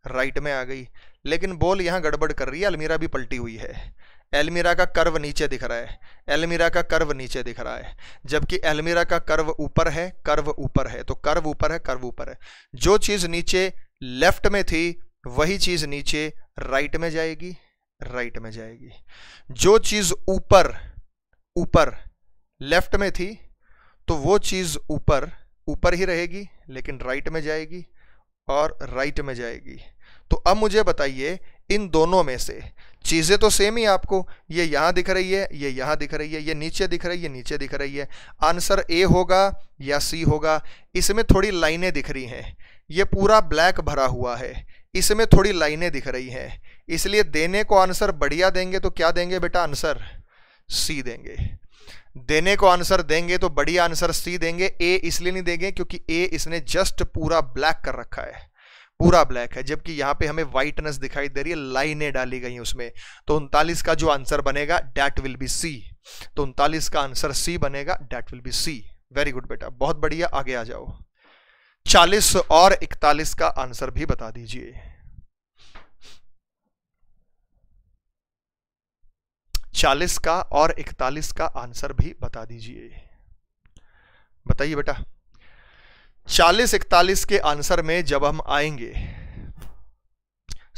राइट में आ गई लेकिन बॉल यहां गड़बड़ कर रही है अलमीरा भी पलटी हुई है एलमीरा का कर्व नीचे दिख रहा है एलमीरा का कर्व नीचे दिख रहा है जबकि एलमीरा का कर्व ऊपर है कर्व ऊपर है तो कर्व ऊपर है कर्व ऊपर है जो चीज़ नीचे लेफ्ट में थी वही चीज नीचे राइट में जाएगी राइट में जाएगी जो चीज ऊपर ऊपर लेफ्ट में थी तो वो चीज ऊपर ऊपर ही रहेगी लेकिन राइट में जाएगी और राइट में जाएगी तो अब मुझे बताइए इन दोनों में से चीज़ें तो सेम ही आपको ये यहां दिख रही है ये यहां दिख रही है ये नीचे दिख रही है नीचे दिख रही है आंसर ए होगा या सी होगा इसमें थोड़ी लाइनें दिख रही हैं ये पूरा ब्लैक भरा हुआ है इसमें थोड़ी लाइनें दिख रही हैं इसलिए देने को आंसर बढ़िया देंगे तो क्या देंगे बेटा आंसर सी देंगे देने को आंसर देंगे तो बढ़िया आंसर सी देंगे ए इसलिए नहीं देंगे क्योंकि ए इसने जस्ट पूरा ब्लैक कर रखा है पूरा ब्लैक है जबकि यहां पे हमें व्हाइटनेस दिखाई दे रही है लाइनें डाली गई उसमें तो उनतालीस का जो आंसर बनेगा डैट विल बी सी तो उनतालीस का आंसर सी बनेगा that will be C very good बेटा बहुत बढ़िया आगे आ जाओ चालीस और इकतालीस का आंसर भी बता दीजिए चालीस का और इकतालीस का आंसर भी बता दीजिए बताइए बेटा चालीस इकतालीस के आंसर में जब हम आएंगे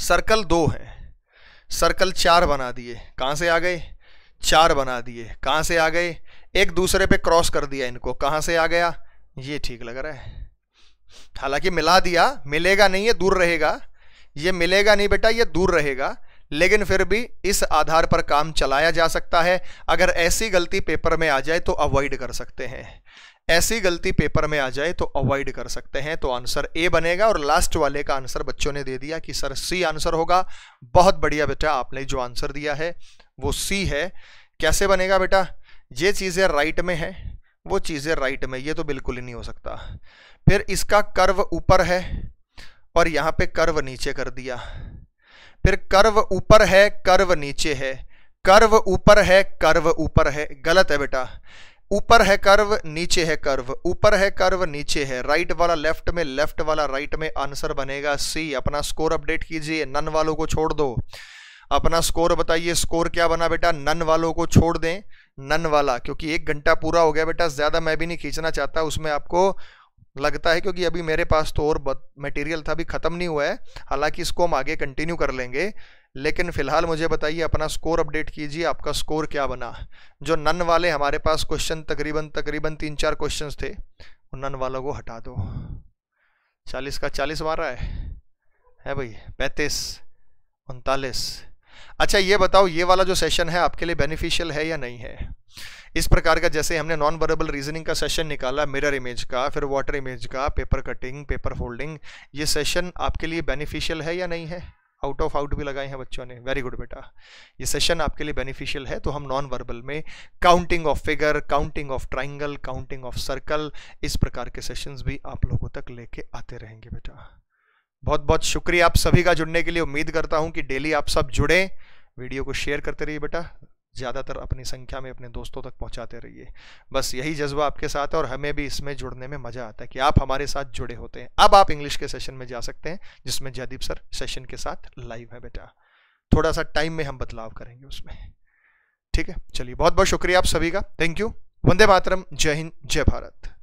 सर्कल दो है सर्कल चार बना दिए कहां से आ गए चार बना दिए कहां से आ गए एक दूसरे पे क्रॉस कर दिया इनको कहां से आ गया ये ठीक लग रहा है हालांकि मिला दिया मिलेगा नहीं है दूर रहेगा ये मिलेगा नहीं बेटा ये दूर रहेगा लेकिन फिर भी इस आधार पर काम चलाया जा सकता है अगर ऐसी गलती पेपर में आ जाए तो अवॉइड कर सकते हैं ऐसी गलती पेपर में आ जाए तो अवॉइड कर सकते हैं तो आंसर ए बनेगा और लास्ट वाले का आंसर बच्चों ने दे दिया कि सर सी आंसर होगा बहुत बढ़िया बेटा आपने जो आंसर दिया है वो सी है कैसे बनेगा बेटा ये चीज़ें राइट में है वो चीज़ें राइट में ये तो बिल्कुल ही नहीं हो सकता फिर इसका कर्व ऊपर है और यहाँ पे कर्व नीचे कर दिया फिर कर्व ऊपर है कर्व नीचे है कर्व ऊपर है कर्व ऊपर है गलत है बेटा ऊपर है कर्व नीचे है कर्व ऊपर है कर्व नीचे है राइट वाला लेफ्ट में लेफ्ट वाला राइट में आंसर बनेगा सी अपना स्कोर अपडेट कीजिए नन वालों को छोड़ दो अपना स्कोर बताइए स्कोर क्या बना बेटा नन वालों को छोड़ दें नन वाला क्योंकि एक घंटा पूरा हो गया बेटा ज़्यादा मैं भी नहीं खींचना चाहता उसमें आपको लगता है क्योंकि अभी मेरे पास तो और मटेरियल था अभी ख़त्म नहीं हुआ है हालांकि इसको हम आगे कंटिन्यू कर लेंगे लेकिन फ़िलहाल मुझे बताइए अपना स्कोर अपडेट कीजिए आपका स्कोर क्या बना जो नन वाले हमारे पास क्वेश्चन तकरीबन तकरीबन तीन चार क्वेश्चन थे उन नन वालों को हटा दो चालीस का चालीस मारा है है भाई पैंतीस उनतालीस अच्छा ये बताओ ये वाला जो सेशन है आपके लिए बेनिफिशियल है या नहीं है इस प्रकार का जैसे हमने नॉन वर्बल रीजनिंग का सेशन निकाला मिरर इमेज का फिर वाटर इमेज का पेपर कटिंग पेपर फोल्डिंग ये सेशन आपके लिए बेनिफिशियल है या नहीं है आउट ऑफ आउट भी लगाए हैं बच्चों ने वेरी गुड बेटा ये सेशन आपके लिए बेनिफिशियल है तो हम नॉन वर्बल में counting of figure counting of triangle counting of circle इस प्रकार के सेशंस भी आप लोगों तक लेके आते रहेंगे बेटा बहुत बहुत शुक्रिया आप सभी का जुड़ने के लिए उम्मीद करता हूँ कि डेली आप सब जुड़ें वीडियो को शेयर करते रहिए बेटा ज़्यादातर अपनी संख्या में अपने दोस्तों तक पहुंचाते रहिए बस यही जज्बा आपके साथ है और हमें भी इसमें जुड़ने में मज़ा आता है कि आप हमारे साथ जुड़े होते हैं अब आप इंग्लिश के सेशन में जा सकते हैं जिसमें जयदीप सर सेशन के साथ लाइव है बेटा थोड़ा सा टाइम में हम बदलाव करेंगे उसमें ठीक है चलिए बहुत बहुत शुक्रिया आप सभी का थैंक यू वंदे मातरम जय हिंद जय भारत